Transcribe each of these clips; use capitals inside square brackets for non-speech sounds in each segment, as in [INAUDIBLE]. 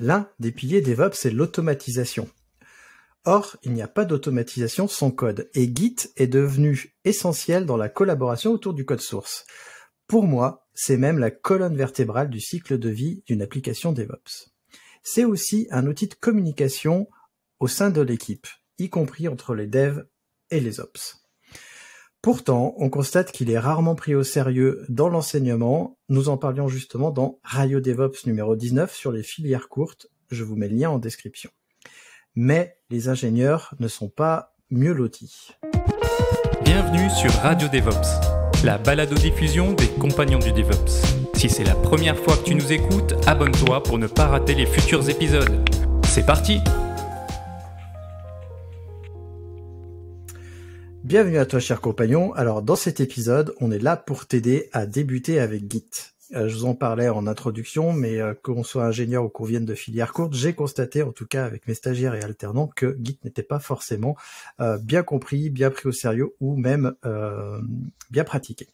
L'un des piliers DevOps c'est l'automatisation. Or, il n'y a pas d'automatisation sans code, et Git est devenu essentiel dans la collaboration autour du code source. Pour moi, c'est même la colonne vertébrale du cycle de vie d'une application DevOps. C'est aussi un outil de communication au sein de l'équipe, y compris entre les devs et les ops. Pourtant, on constate qu'il est rarement pris au sérieux dans l'enseignement. Nous en parlions justement dans Radio DevOps numéro 19 sur les filières courtes. Je vous mets le lien en description. Mais les ingénieurs ne sont pas mieux lotis. Bienvenue sur Radio DevOps, la balado-diffusion des compagnons du DevOps. Si c'est la première fois que tu nous écoutes, abonne-toi pour ne pas rater les futurs épisodes. C'est parti! Bienvenue à toi, cher compagnon. Alors, dans cet épisode, on est là pour t'aider à débuter avec Git. Euh, je vous en parlais en introduction, mais euh, qu'on soit ingénieur ou qu'on vienne de filières courte, j'ai constaté, en tout cas avec mes stagiaires et alternants, que Git n'était pas forcément euh, bien compris, bien pris au sérieux ou même bien pratiqué.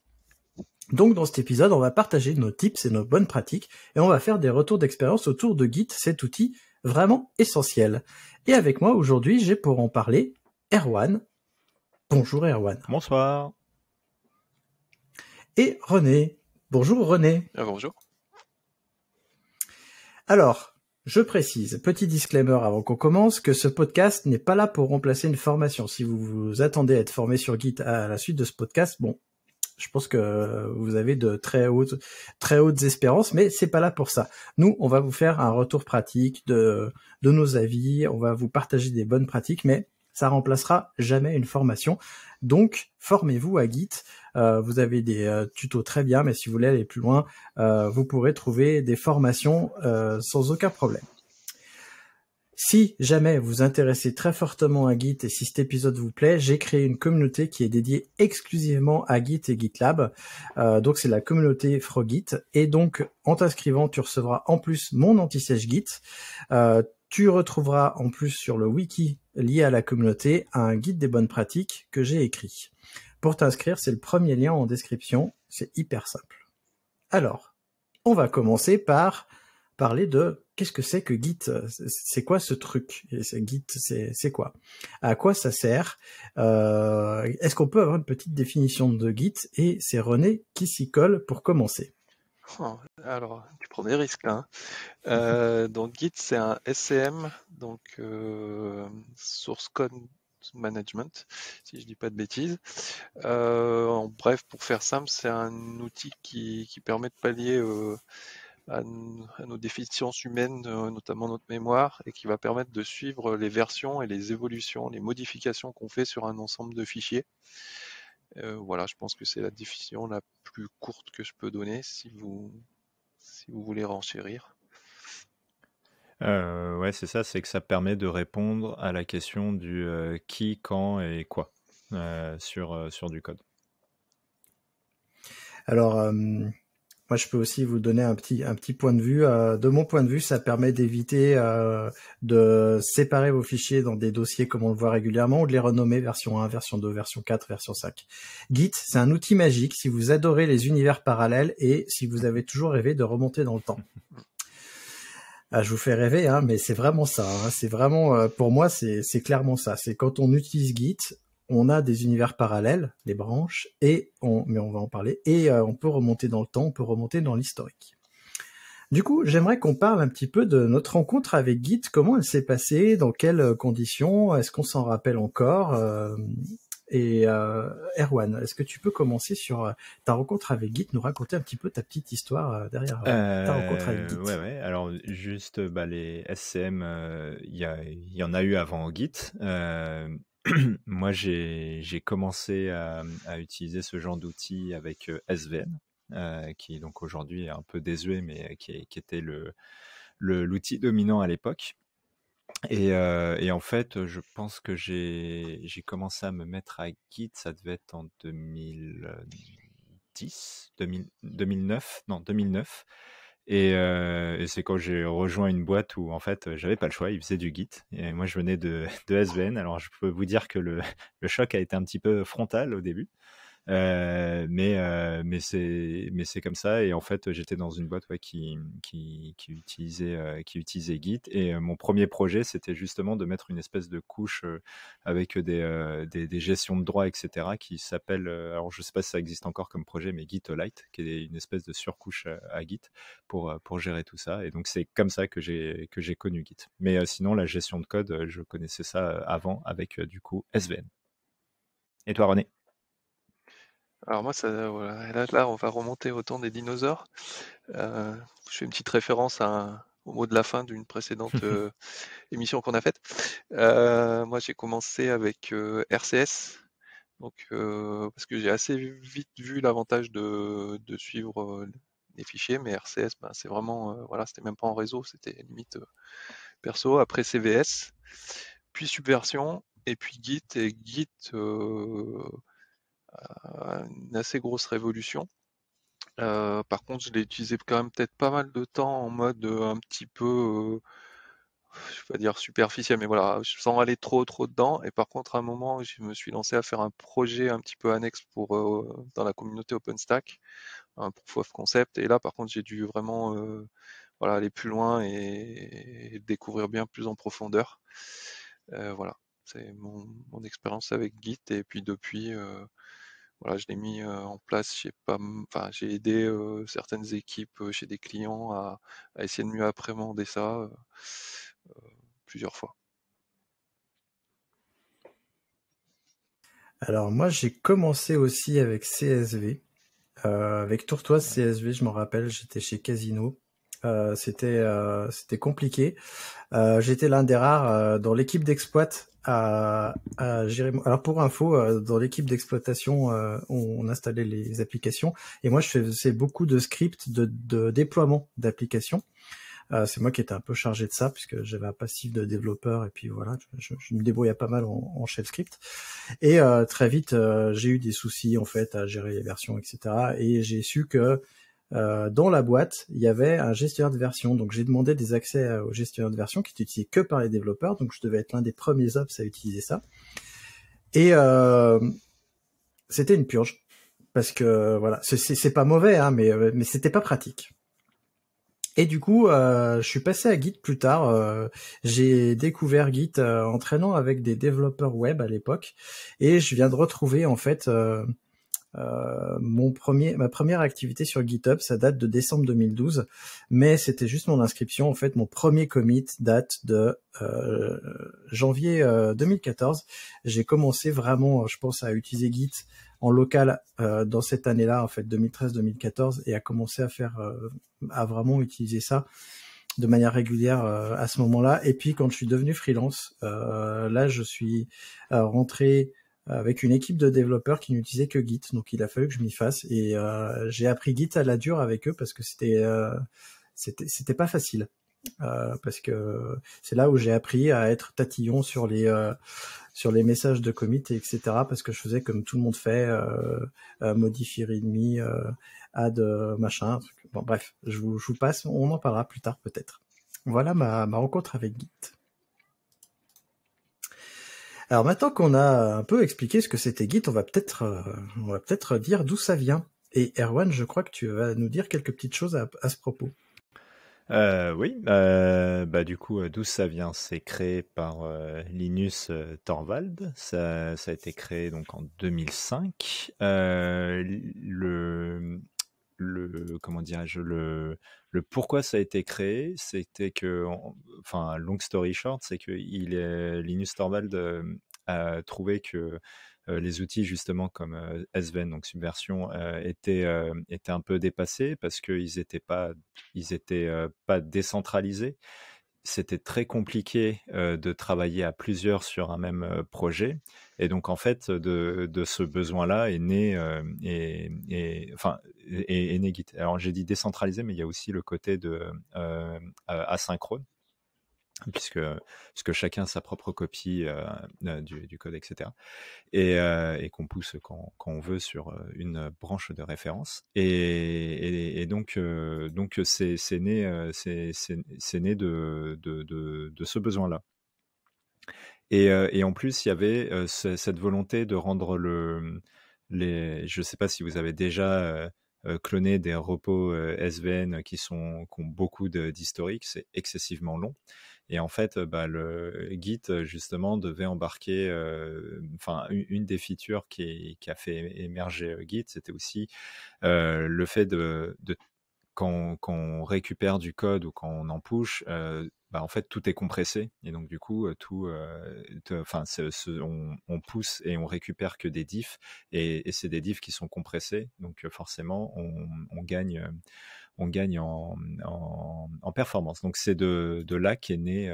Donc dans cet épisode, on va partager nos tips et nos bonnes pratiques et on va faire des retours d'expérience autour de Git, cet outil vraiment essentiel. Et avec moi aujourd'hui, j'ai pour en parler Erwan. Bonjour Erwan. Bonsoir. Et René. Bonjour René. Ah, bonjour. Alors, je précise, petit disclaimer avant qu'on commence, que ce podcast n'est pas là pour remplacer une formation. Si vous vous attendez à être formé sur Git à la suite de ce podcast, bon, je pense que vous avez de très hautes, très hautes espérances, mais c'est pas là pour ça. Nous, on va vous faire un retour pratique de, de nos avis, on va vous partager des bonnes pratiques, mais ça remplacera jamais une formation. Donc, formez-vous à Git. Euh, vous avez des euh, tutos très bien, mais si vous voulez aller plus loin, euh, vous pourrez trouver des formations sans aucun problème. Si jamais vous intéressez très fortement à Git et si cet épisode vous plaît, j'ai créé une communauté qui est dédiée exclusivement à Git et GitLab. donc c'est la communauté Frogit. Et donc en t'inscrivant, tu recevras en plus mon anti-sèche Git. Tu retrouveras en plus sur le wiki lié à la communauté un guide des bonnes pratiques que j'ai écrit. Pour t'inscrire, c'est le premier lien en description, c'est hyper simple. Alors, on va commencer par parler de qu'est-ce que c'est que Git C'est quoi ce truc Et Git, c'est quoi À quoi ça sert euh, Est-ce qu'on peut avoir une petite définition de Git Et c'est René qui s'y colle pour commencer. Oh, alors, tu prends des risques hein. euh, donc Git, c'est un SCM, donc euh, Source Code Management, si je dis pas de bêtises. Euh, en bref, pour faire simple, c'est un outil qui, permet de pallier à, nos déficiences humaines, notamment notre mémoire, et qui va permettre de suivre les versions et les évolutions, les modifications qu'on fait sur un ensemble de fichiers. Euh, voilà, je pense que c'est la définition la plus courte que je peux donner si vous, si vous voulez renchérir. Euh, ouais, c'est ça, c'est que ça permet de répondre à la question du euh, qui, quand et quoi euh, sur, sur du code. Alors, moi, je peux aussi vous donner un petit, un petit point de vue. Euh, de mon point de vue, ça permet d'éviter euh, de séparer vos fichiers dans des dossiers comme on le voit régulièrement ou de les renommer version 1, version 2, version 4, version 5. Git, c'est un outil magique si vous adorez les univers parallèles et si vous avez toujours rêvé de remonter dans le temps. Ah, je vous fais rêver, hein, mais c'est vraiment ça. Hein. C'est vraiment, euh, pour moi, c'est clairement ça. C'est quand on utilise Git, on a des univers parallèles, des branches, et on, mais on va en parler, et euh, on peut remonter dans le temps, on peut remonter dans l'historique. Du coup, j'aimerais qu'on parle un petit peu de notre rencontre avec Git, comment elle s'est passée, dans quelles euh, conditions, est-ce qu'on s'en rappelle encore euh, Et Erwan, est-ce que tu peux commencer sur ta rencontre avec Git, nous raconter un petit peu ta petite histoire derrière ta rencontre avec Git Ouais, ouais. alors juste bah, les SCM, il y, y, en a eu avant Git. [CLEARS THROAT] moi, j'ai commencé à, utiliser ce genre d'outils avec euh, SVN, euh, qui donc aujourd'hui un peu désuet, mais euh, qui, était l'outil dominant à l'époque. Euh, et, en fait, je pense que j'ai commencé à me mettre à Git, ça devait être en 2010, 2009, non, 2009. Euh, et, c'est quand j'ai rejoint une boîte où en fait euh, j'avais pas le choix, ils faisaient du Git et moi je venais de, [LAUGHS] de SVN. Alors je peux vous dire que le, [LAUGHS] le choc a été un petit peu frontal au début. Euh, mais euh, mais c'est mais c'est comme ça. Et en fait, j'étais dans une boîte qui, qui, utilisait euh, qui utilisait Git. Et mon premier projet, c'était justement de mettre une espèce de couche avec des, des, gestions de droits, etc. qui s'appelle alors je sais pas si ça existe encore comme projet, mais Git qui est une espèce de surcouche à, à Git pour pour gérer tout ça. Et donc c'est comme ça que j'ai que j'ai connu Git. Mais sinon, la gestion de code, je connaissais ça avant avec du coup SVN. Et toi, René alors moi, ça, voilà. là, on va remonter au temps des dinosaures. Euh, je fais une petite référence au mot de la fin d'une précédente [LAUGHS] euh, émission qu'on a faite. Euh, moi, j'ai commencé avec RCS, donc parce que j'ai assez vite vu l'avantage de, suivre les fichiers, mais RCS, ben, c'est vraiment, voilà, c'était même pas en réseau, c'était limite perso. Après CVS, puis Subversion, et puis Git et Git une assez grosse révolution. Euh, par contre, je l'ai utilisé quand même peut-être pas mal de temps en mode euh, un petit peu, euh, je vais pas dire superficiel, mais voilà, sans aller trop trop dedans. Et par contre, à un moment, je me suis lancé à faire un projet un petit peu annexe pour dans la communauté OpenStack, un proof of concept. Et là, par contre, j'ai dû vraiment voilà aller plus loin et, découvrir bien plus en profondeur. voilà, c'est mon, mon expérience avec Git. Et puis depuis, je l'ai mis en place, j'ai pas, j'ai aidé certaines équipes chez des clients à, essayer de mieux appréhender ça plusieurs fois. Alors moi j'ai commencé aussi avec CSV, avec Tourtoise CSV, je m'en rappelle, j'étais chez Casino. Euh, c'était euh, c'était compliqué. Euh, j'étais l'un des rares dans l'équipe d'exploit à, gérer. Alors pour info, dans l'équipe d'exploitation, on, installait les applications et moi je faisais beaucoup de scripts de, déploiement d'applications. c'est moi qui étais un peu chargé de ça puisque j'avais un passif de développeur et puis voilà, je, me débrouillais pas mal en, shell script. Et très vite, j'ai eu des soucis en fait à gérer les versions, etc. Et j'ai su que euh, dans la boîte, il y avait un gestionnaire de version. Donc j'ai demandé des accès au gestionnaire de version qui était utilisé que par les développeurs. Donc je devais être l'un des premiers ops à utiliser ça. Et euh, c'était une purge parce que voilà, c'est pas mauvais, hein, mais euh, mais c'était pas pratique. Et du coup, je suis passé à Git plus tard. j'ai découvert Git en traînant avec des développeurs web à l'époque, et je viens de retrouver en fait euh, mon premier, ma première activité sur GitHub, ça date de décembre 2012, mais c'était juste mon inscription. En fait, mon premier commit date de euh, janvier 2014. Euh, J'ai commencé vraiment, je pense, à utiliser Git en local dans cette année-là, en fait, 2013-2014, et à commencer à faire, à vraiment utiliser ça de manière régulière à ce moment-là. Et puis, quand je suis devenu freelance, là, je suis rentré avec une équipe de développeurs qui n'utilisait que Git. Donc il a fallu que je m'y fasse et euh, j'ai appris Git à la dure avec eux parce que c'était euh, c'était pas facile. Euh, parce que c'est là où j'ai appris à être tatillon sur les euh, sur les messages de commit etc parce que je faisais comme tout le monde fait euh, euh, modifier readme add machin bon bref je vous, je vous passe on en parlera plus tard peut-être voilà ma, ma rencontre avec Git alors maintenant qu'on a un peu expliqué ce que c'était Git, on va peut-être euh, on va peut-être dire d'où ça vient. Et Erwan, je crois que tu vas nous dire quelques petites choses à, ce propos. Euh, oui, euh, bah du coup, d'où ça vient C'est créé par Linus Torvald. Ça, a été créé donc en 2005. le le comment dirais-je le, le pourquoi ça a été créé, c'était que enfin long story short, c'est que il est, Linus Torvald a trouvé que les outils justement comme SVEN SVN donc Subversion étaient, étaient un peu dépassés parce qu'ils n'étaient pas ils étaient pas décentralisés. C'était très compliqué de travailler à plusieurs sur un même projet. Et donc, en fait, de, ce besoin-là est né, et, et, enfin, et, et Alors j'ai dit décentralisé, mais il y a aussi le côté de euh, euh, asynchrone, puisque, chacun a sa propre copie euh, du, code, etc. Et, qu'on pousse quand, on veut sur une branche de référence. Et, donc, donc c'est né, c'est né de, ce besoin-là. Et, en plus, il y avait cette volonté de rendre le. Les, je ne sais pas si vous avez déjà euh, cloner des repos euh, SVN euh, qui, sont, qui ont beaucoup d'historique, c'est excessivement long. Et en fait, bah, le Git, justement, devait embarquer, enfin, une, des features qui, a fait émerger Git, c'était aussi le fait de, quand, on récupère du code ou quand on en push, bah, en fait, tout est compressé. Et donc, du coup, tout, enfin, on, pousse et on récupère que des diffs. Et, c'est des diffs qui sont compressés. Donc, forcément, on, gagne, on gagne en, performance. Donc, c'est de, là qu'est né,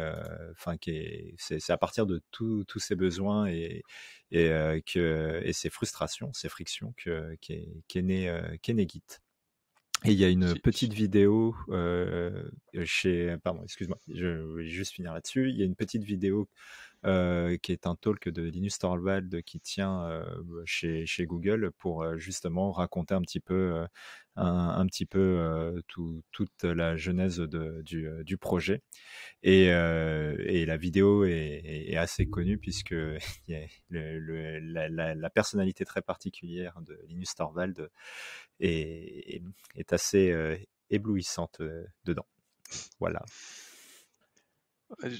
enfin, c'est à partir de tous ces besoins et, que, ces frustrations, ces frictions qu'est né, né Git. Et il y a une petite vidéo euh, chez. Pardon, excuse-moi, je vais juste finir là-dessus. Il y a une petite vidéo euh, qui est un talk de Linus Torvald qui tient euh, chez, Google pour euh, justement raconter un petit peu, un, petit peu toute la genèse du, projet. Et, la vidéo est, assez connue puisque [LAUGHS] la, personnalité très particulière de Linus Torvald est, est assez éblouissante dedans. Voilà.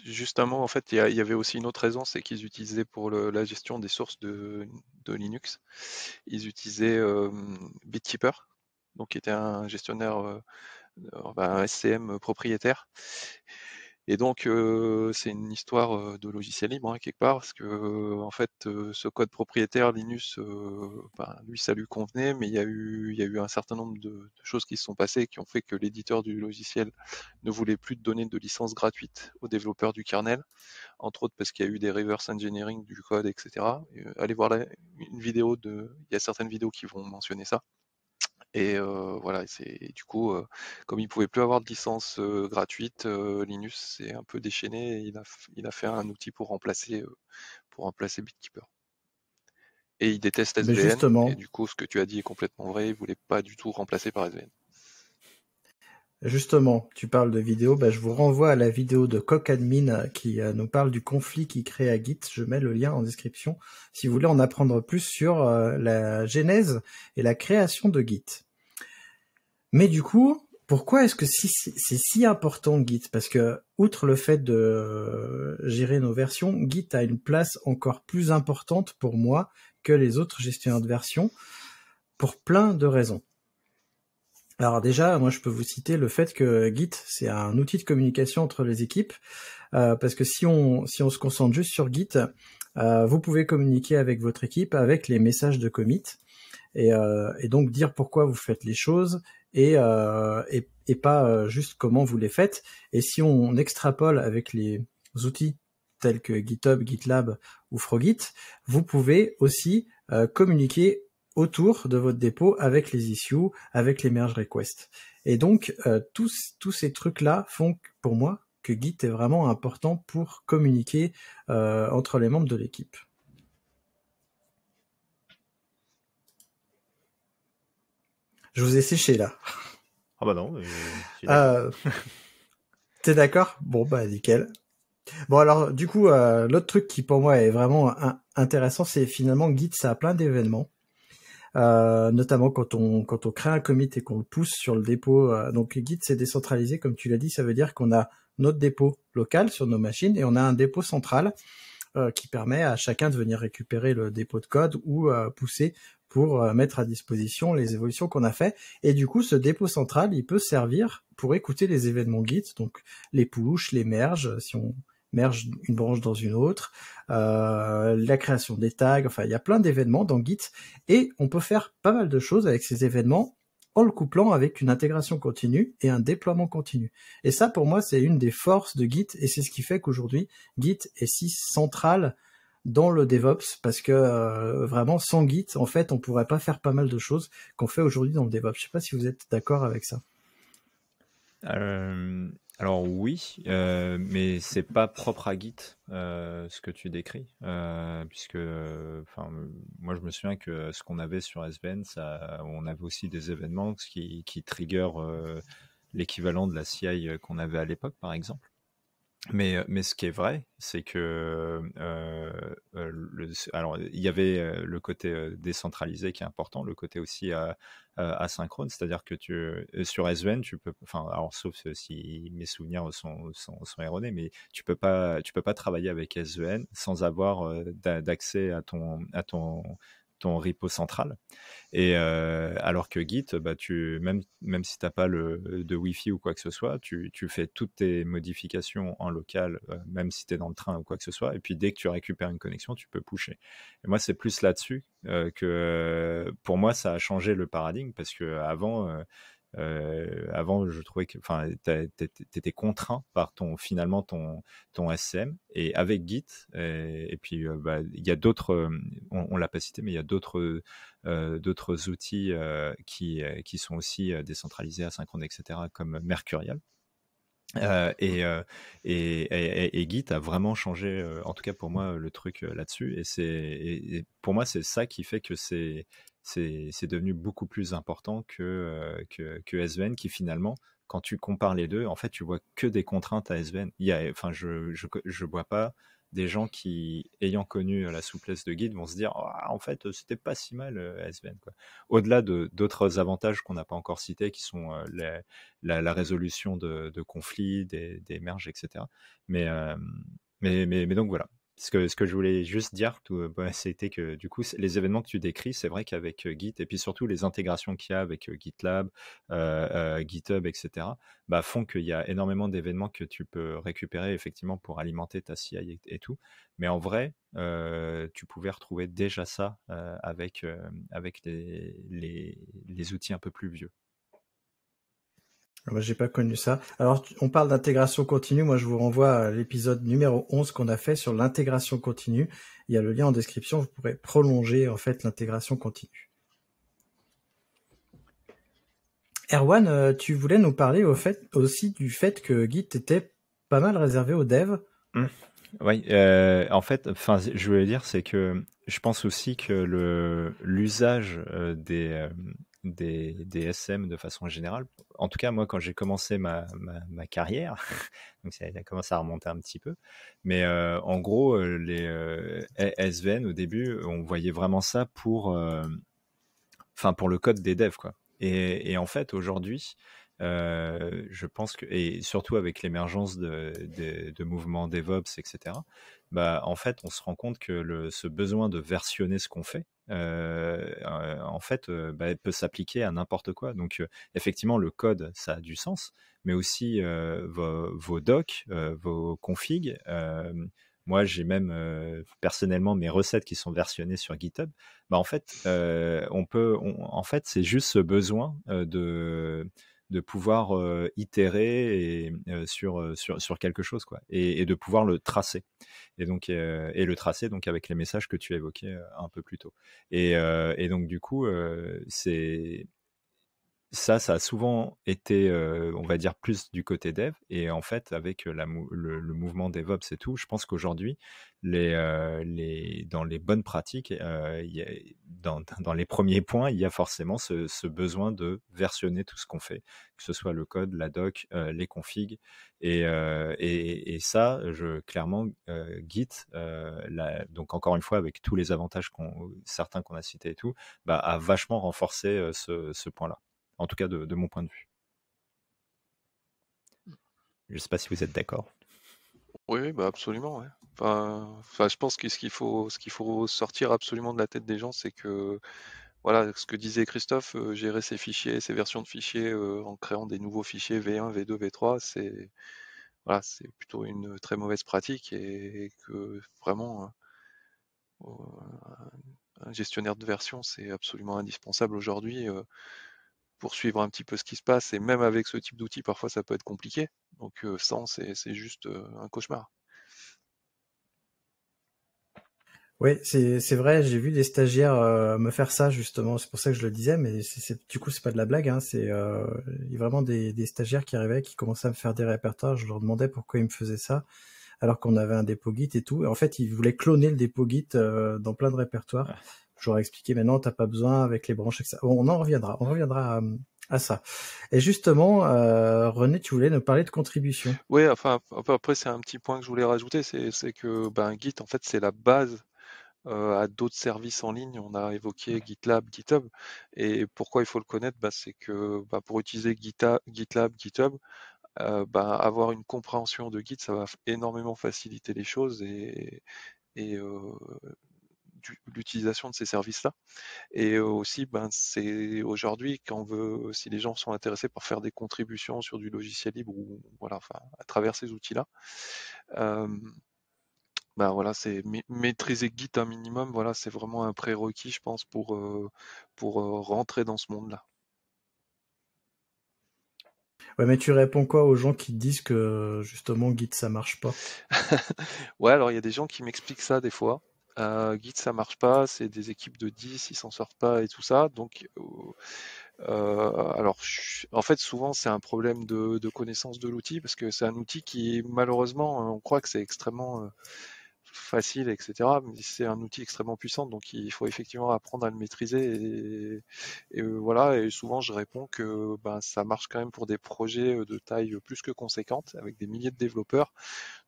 Justement, en fait, il y, avait aussi une autre raison, c'est qu'ils utilisaient pour la gestion des sources de, Linux, ils utilisaient Bitkeeper, donc qui était un gestionnaire, euh, euh, bah, un SCM propriétaire, et donc, c'est une histoire de logiciel libre, hein, quelque part, parce que, en fait, ce code propriétaire, Linus, ben, lui, ça lui convenait, mais il y, a eu, il y a eu un certain nombre de, choses qui se sont passées qui ont fait que l'éditeur du logiciel ne voulait plus donner de licence gratuite aux développeurs du kernel, entre autres parce qu'il y a eu des reverse engineering du code, etc. allez voir là, une vidéo de. Il y a certaines vidéos qui vont mentionner ça. Et voilà, c'est du coup, comme il pouvait plus avoir de licence gratuite, Linus s'est un peu déchaîné et il a, il a fait un outil pour remplacer, pour remplacer Bitkeeper. Et il déteste SVN. Et du coup, ce que tu as dit est complètement vrai. Il voulait pas du tout remplacer par SVN. Justement, tu parles de vidéo, bah, je vous renvoie à la vidéo de Admin euh, qui euh, nous parle du conflit qui crée à Git. Je mets le lien en description si vous voulez en apprendre plus sur euh, la genèse et la création de Git. Mais du coup, pourquoi est-ce que c'est si important Git Parce que, outre le fait de gérer nos versions, Git a une place encore plus importante pour moi que les autres gestionnaires de versions pour plein de raisons. Alors déjà, moi je peux vous citer le fait que Git, c'est un outil de communication entre les équipes, euh, parce que si on, si on se concentre juste sur Git, euh, vous pouvez communiquer avec votre équipe avec les messages de commit, et, euh, donc dire pourquoi vous faites les choses, et, et, et, pas juste comment vous les faites. Et si on extrapole avec les outils tels que GitHub, GitLab ou Frogit, vous pouvez aussi communiquer autour de votre dépôt avec les issues, avec les merge requests. Et donc, euh, tous, tous ces trucs-là font, pour moi, que Git est vraiment important pour communiquer euh, entre les membres de l'équipe. Je vous ai séché là. Ah bah non. Euh, [LAUGHS] T'es d'accord Bon bah nickel. Bon alors du coup, euh, l'autre truc qui pour moi est vraiment intéressant, c'est finalement Git, ça a plein d'événements. Euh, notamment quand on quand on crée un commit et qu'on le pousse sur le dépôt. Euh, donc donc Git c'est décentralisé comme tu l'as dit, ça veut dire qu'on a notre dépôt local sur nos machines et on a un dépôt central euh, qui permet à chacun de venir récupérer le dépôt de code ou pousser pour mettre à disposition les évolutions qu'on a fait. Et du coup, ce dépôt central, il peut servir pour écouter les événements Git, donc les push, les merges, si on, merge une branche dans une autre, euh, la création des tags, enfin il y a plein d'événements dans Git et on peut faire pas mal de choses avec ces événements en le couplant avec une intégration continue et un déploiement continu. Et ça pour moi c'est une des forces de Git et c'est ce qui fait qu'aujourd'hui Git est si central dans le DevOps parce que euh, vraiment sans Git en fait on pourrait pas faire pas mal de choses qu'on fait aujourd'hui dans le DevOps. Je sais pas si vous êtes d'accord avec ça. Euh, alors oui, mais euh, mais c'est pas propre à Git euh, ce que tu décris, euh, puisque enfin moi je me souviens que ce qu'on avait sur SVN, ça, on avait aussi des événements qui, qui trigger l'équivalent de la CI qu'on avait à l'époque, par exemple. Mais, ce qui est vrai, c'est que alors il y avait le côté décentralisé qui est important, le côté aussi asynchrone, c'est-à-dire que tu sur SVN tu peux, enfin alors sauf si mes souvenirs sont, sont, erronés, mais tu peux pas tu peux pas travailler avec S2N sans avoir d'accès à ton à ton ton repo central. Et euh, alors que Git, bah, tu, même, même si tu n'as pas le, de Wi-Fi ou quoi que ce soit, tu, tu fais toutes tes modifications en local, euh, même si tu es dans le train ou quoi que ce soit. Et puis dès que tu récupères une connexion, tu peux pusher. Et moi, c'est plus là-dessus euh, que pour moi, ça a changé le paradigme parce que avant, euh, avant, je trouvais que, enfin, t'étais contraint par ton finalement ton ton SCM et avec Git et, puis euh, bah, il y a d'autres, euh, on, l'a pas cité, mais il y a d'autres d'autres outils qui qui sont aussi décentralisés, asynchrones, etc. comme Mercurial. et, et, Git a vraiment changé, en tout cas pour moi, le truc là-dessus. Et, c'est, pour moi, c'est ça qui fait que c'est, c'est devenu beaucoup plus important que, euh, que, que, SVN qui finalement, quand tu compares les deux, en fait, tu vois que des contraintes à SVN. Il y a, enfin, je, ne je vois pas des gens qui, ayant connu euh, la souplesse de guide, vont se dire «Ah, en fait, euh, c'était pas si mal SVN. Au-delà de d'autres avantages qu'on n'a pas encore cités, qui sont la, résolution de, conflits, des, merges, etc. mais, mais, mais donc voilà, ce que je voulais juste dire, euh, bah, c'était que du coup, les événements que tu décris, c'est vrai qu'avec euh, Git, et puis surtout les intégrations qu'il y a avec euh, GitLab, GitHub, etc., bah, font qu'il y a énormément d'événements que tu peux récupérer effectivement pour alimenter ta CI et, tout. Mais en vrai, tu pouvais retrouver déjà ça avec, avec les outils un peu plus vieux. Moi, ah bah, j'ai pas connu ça. Alors, on parle d'intégration continue. Moi, je vous renvoie à l'épisode numéro 11 qu'on a fait sur l'intégration continue. Il y a le lien en description. Vous pourrez prolonger, en fait, l'intégration continue. Erwan, euh, tu voulais nous parler au fait, aussi du fait que Git était pas mal réservé aux devs. Mmh. Oui, euh, en fait, enfin, je voulais dire, c'est que je pense aussi que l'usage euh, des, des, SM de façon générale. En tout cas, moi, quand j'ai commencé ma, ma, carrière, [LAUGHS] donc ça, a commencé à remonter un petit peu, mais euh, en gros, euh, les euh, SVN au début, on voyait vraiment ça pour, enfin pour le code des devs. Quoi. et en fait, aujourd'hui, euh, je pense que, et surtout avec l'émergence de, mouvements DevOps, etc., bah, en fait, on se rend compte que ce besoin de versionner ce qu'on fait, euh, euh, en fait, bah, peut s'appliquer à n'importe quoi. Donc, effectivement, le code, ça a du sens, mais aussi vos, docs, vos configs. moi, j'ai même personnellement mes recettes qui sont versionnées sur GitHub. Bah, en fait, on peut, en fait, c'est juste ce besoin de de pouvoir itérer sur, sur, quelque chose quoi, et, de pouvoir le tracer. Et, donc, et le tracer donc, avec les messages que tu évoquais un peu plus tôt. Et, et donc, du coup, c'est ça, ça a souvent été, on va dire, plus du côté dev. Et en fait, avec le, mouvement DevOps et tout, je pense qu'aujourd'hui, les, dans les bonnes pratiques, dans, les premiers points, il y a forcément ce, besoin de versionner tout ce qu'on fait, que ce soit le code, la doc, les configs. Et, et, ça, je, clairement, Git, la, donc encore une fois, avec tous les avantages, qu'on, certains qu'on a cités et tout, bah, a vachement renforcé ce point-là en tout cas de, mon point de vue. Je ne sais pas si vous êtes d'accord. Oui, bah absolument. Enfin, je pense que ce qu'il faut, ce faut sortir absolument de la tête des gens, c'est que voilà, ce que disait Christophe, euh, gérer ses fichiers, ses versions de fichiers euh, en créant des nouveaux fichiers V1, V2, V3, c'est voilà, plutôt une très mauvaise pratique et, que vraiment euh, un gestionnaire de version, c'est absolument indispensable aujourd'hui pour suivre un petit peu ce qui se passe. Et même avec ce type d'outil parfois ça peut être compliqué. Donc euh, sans, c'est juste euh, un cauchemar. Oui, c'est vrai, j'ai vu des stagiaires euh, me faire ça justement, c'est pour ça que je le disais, mais c'est du coup c'est pas de la blague, hein. c'est y a vraiment des, des, stagiaires qui arrivaient, qui commençaient à me faire des répertoires, je leur demandais pourquoi ils me faisaient ça, alors qu'on avait un dépôt git et tout, et en fait ils voulaient cloner le dépôt git dans plein de répertoires, J'aurais expliqué, Maintenant, non, t'as pas besoin avec les branches, etc. on en reviendra, on reviendra euh, à, ça. Et justement, euh, René, tu voulais nous parler de contribution. Oui, enfin, après, c'est un petit point que je voulais rajouter, c'est que ben, Git, en fait, c'est la base euh, à d'autres services en ligne. On a évoqué GitLab, GitHub. Et pourquoi il faut le connaître ben, C'est que ben, pour utiliser GitLab, GitHub, ben, avoir une compréhension de Git, ça va énormément faciliter les choses et, l'utilisation de ces services-là. Et aussi, ben, c'est aujourd'hui qu'on veut, si les gens sont intéressés par faire des contributions sur du logiciel libre ou voilà, enfin, à travers ces outils-là. ben voilà, c'est maîtriser Git un minimum, voilà, c'est vraiment un prérequis, je pense, pour, pour rentrer dans ce monde-là. Ouais, mais tu réponds quoi aux gens qui disent que justement Git ça marche pas [LAUGHS] Ouais, alors il y a des gens qui m'expliquent ça des fois. Euh, guide, ça marche pas, c'est des équipes de 10, ils s'en sortent pas et tout ça. Donc, oh, euh, alors, en fait, souvent, c'est un problème de, de connaissance de l'outil parce que c'est un outil qui, malheureusement, on croit que c'est extrêmement euh, facile, etc. mais C'est un outil extrêmement puissant, donc il faut effectivement apprendre à le maîtriser. Et, euh, voilà, et souvent je réponds que ben, ça marche quand même pour des projets euh, de taille plus que conséquente, avec des milliers de développeurs.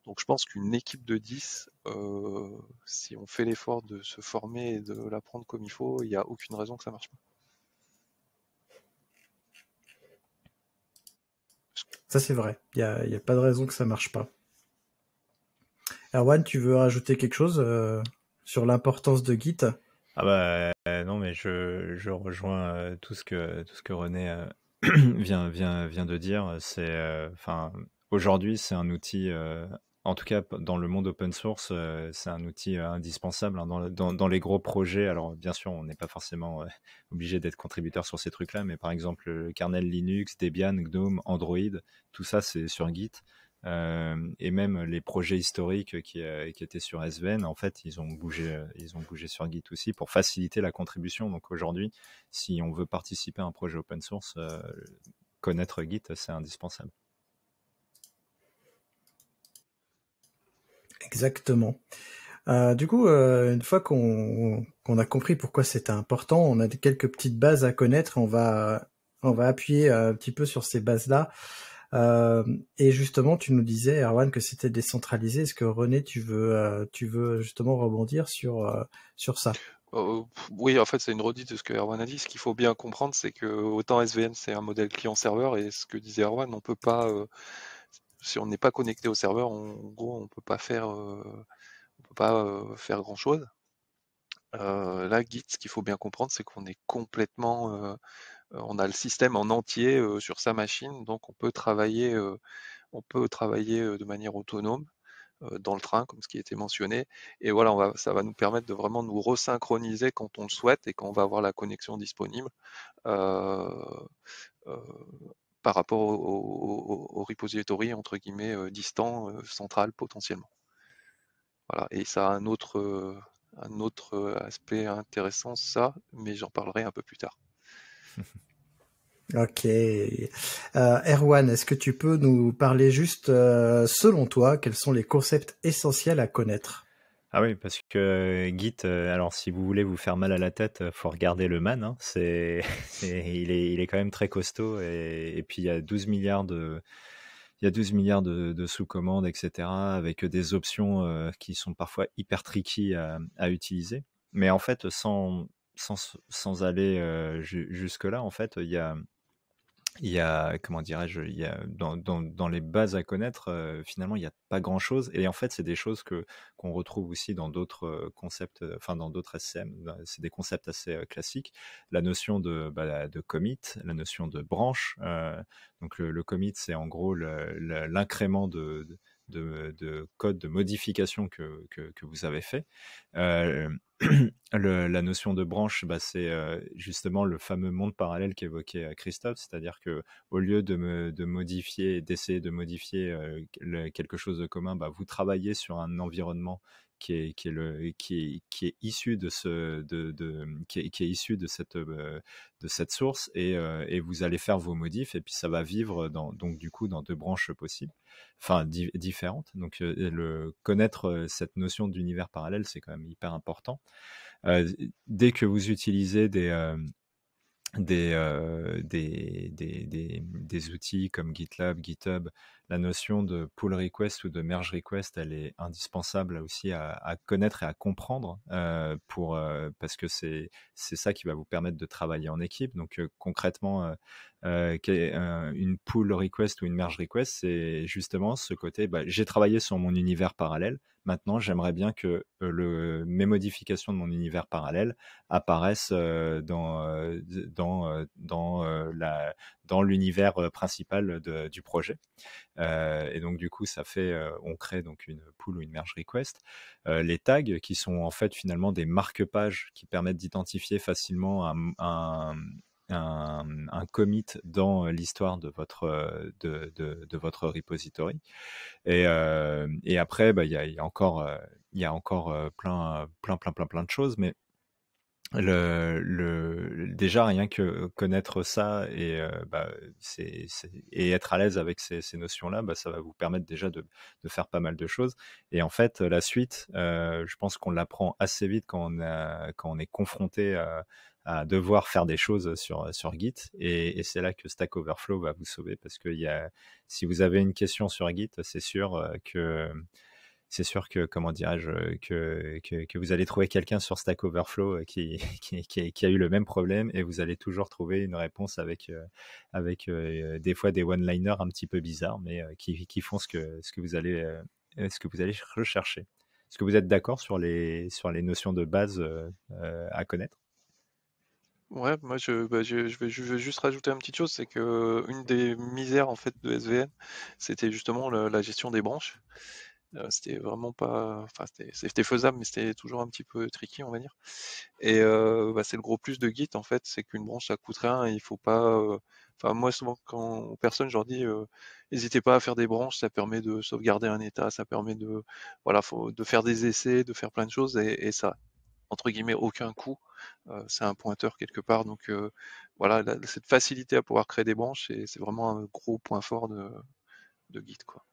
Donc je pense qu'une équipe de 10, euh, si on fait l'effort de se former et de l'apprendre comme il faut, il n'y a aucune raison que ça marche pas. Ça c'est vrai, il n'y a, a pas de raison que ça marche pas. Erwan, tu veux rajouter quelque chose euh, sur l'importance de Git ah bah euh, non mais je, rejoins euh, tout ce que tout ce que René [CLEARS THROAT] vient, de dire. C'est enfin aujourd'hui c'est un outil en tout cas dans le monde open source c'est un outil indispensable hein, dans, les gros projets. Alors bien sûr on n'est pas forcément [LAUGHS] obligé d'être contributeur sur ces trucs là, mais par exemple le kernel Linux, Debian, GNOME, Android, tout ça c'est sur Git. Euh, et même les projets historiques qui, euh, étaient sur SVN, en fait, ils ont bougé, euh, ils ont bougé sur Git aussi pour faciliter la contribution. Donc aujourd'hui, si on veut participer à un projet open source, connaître Git, c'est indispensable. Exactement. du coup, une fois qu'on a compris pourquoi c'était important, on a quelques petites bases à connaître. On va, on va appuyer un petit peu sur ces bases-là euh, et justement, tu nous disais, Erwan, que c'était décentralisé. Est-ce que René, tu veux, euh, tu veux justement rebondir sur, euh, sur ça oui, en fait, c'est une redite de ce que Erwan a dit. Ce qu'il faut bien comprendre, c'est que autant SVM c'est un modèle client-serveur, et ce que disait Erwan, on peut pas, si on n'est pas connecté au serveur, on, en gros, on peut pas faire, on peut pas faire grand chose. là, Git, ce qu'il faut bien comprendre, c'est qu'on est complètement euh, on a le système en entier sur sa machine, donc on peut travailler, on peut travailler de manière autonome dans le train, comme ce qui a été mentionné. Et voilà, ça va nous permettre de vraiment nous resynchroniser quand on le souhaite et quand on va avoir la connexion disponible par rapport au, repository, entre guillemets, distant, central potentiellement. Voilà, et ça a un autre, un autre aspect intéressant, ça, mais j'en parlerai un peu plus tard. Ok. Euh, Erwan, est-ce que tu peux nous parler juste, euh, selon toi, quels sont les concepts essentiels à connaître ah oui, parce que euh, Git, alors si vous voulez vous faire mal à la tête, faut regarder le man. Hein. [LAUGHS] C'est, il, est, il est quand même très costaud. Et, puis il y a 12 milliards de, il y 12 milliards de, sous-commandes, etc., avec des options qui sont parfois hyper tricky à utiliser. Mais en fait, sans, sans, sans aller jusque-là, en fait, il y a, il y a comment dirais-je, il y a, dans, dans, les bases à connaître, finalement, il n'y a pas grand-chose. Et en fait, c'est des choses que qu'on retrouve aussi dans d'autres concepts, enfin dans d'autres SCM. C'est des concepts assez classiques. La notion de, bah, de commit, la notion de branche. donc le, commit, c'est en gros l'incrément de, de, de, code de modification que, que, vous avez fait. [CLEARS THROAT] la notion de branche, bah, c'est euh, justement le fameux monde parallèle qu'évoquait euh, Christophe, c'est-à-dire que au lieu de, me, de modifier, d'essayer de modifier euh, quelque chose de commun, bah, vous travaillez sur un environnement qui est, issu de cette, euh, source euh, et, vous allez faire vos modifs et puis ça va vivre dans, donc du coup dans deux branches possibles, enfin différentes. Donc euh, connaître cette notion d'univers parallèle, c'est quand même hyper important. dès que vous utilisez des, outils comme GitLab, GitHub, la notion de pull request ou de merge request, elle est indispensable aussi à, connaître et à comprendre euh, pour, euh, parce que c'est ça qui va vous permettre de travailler en équipe. Donc euh, concrètement, euh, une pull request ou une merge request, c'est justement ce côté, bah, j'ai travaillé sur mon univers parallèle, Maintenant, j'aimerais bien que mes modifications de mon univers parallèle apparaissent dans, l'univers principal du projet. et donc, du coup, ça fait, on crée donc une pool ou une merge request. les tags qui sont en fait finalement des marque-pages qui permettent d'identifier facilement un un, un commit dans euh, l'histoire de votre, euh, de, de, de, votre repository. Et, euh, et après, bah, il bah, y, y, a encore, euh, y a encore plein, plein, plein, plein, plein de choses, mais le, le, déjà rien que connaître ça et, bah, c'est, et être à l'aise avec ces, ces notions-là, bah, ça va vous permettre déjà de, de, faire pas mal de choses. Et en fait, la suite, je pense qu'on l'apprend assez vite quand on, a, quand on est confronté à, à, devoir faire des choses sur, sur Git. Et, et, c'est là que Stack Overflow va vous sauver parce que y a, si vous avez une question sur Git, c'est sûr que c'est sûr que, comment dirais-je, euh, que, que, vous allez trouver quelqu'un sur Stack Overflow euh, qui, [LAUGHS] qui, a eu le même problème et vous allez toujours trouver une réponse avec, euh, avec des fois des one-liners un petit peu bizarres, mais qui, font ce que, ce, que vous allez, ce que vous allez rechercher. Est-ce que vous êtes d'accord sur les, sur les notions de base à connaître Ouais, moi bah, je, vais, juste rajouter une petite chose, c'est que une des misères en fait de SVN, c'était justement la gestion des branches. Euh, c'était vraiment pas. Enfin, c'était faisable, mais c'était toujours un petit peu tricky, on va dire. Et euh, bah, c'est le gros plus de Git, en fait, c'est qu'une branche, ça coûte rien. il faut pas. Euh, enfin, moi, souvent, quand personne, je leur dis, euh, n'hésitez pas à faire des branches, ça permet de sauvegarder un état, ça permet de, voilà, faut, de faire des essais, de faire plein de choses, et, et ça, entre guillemets, aucun coût. c'est un pointeur quelque part. Donc voilà, cette facilité à pouvoir créer des branches, c'est vraiment un gros point fort de, de Git. Quoi.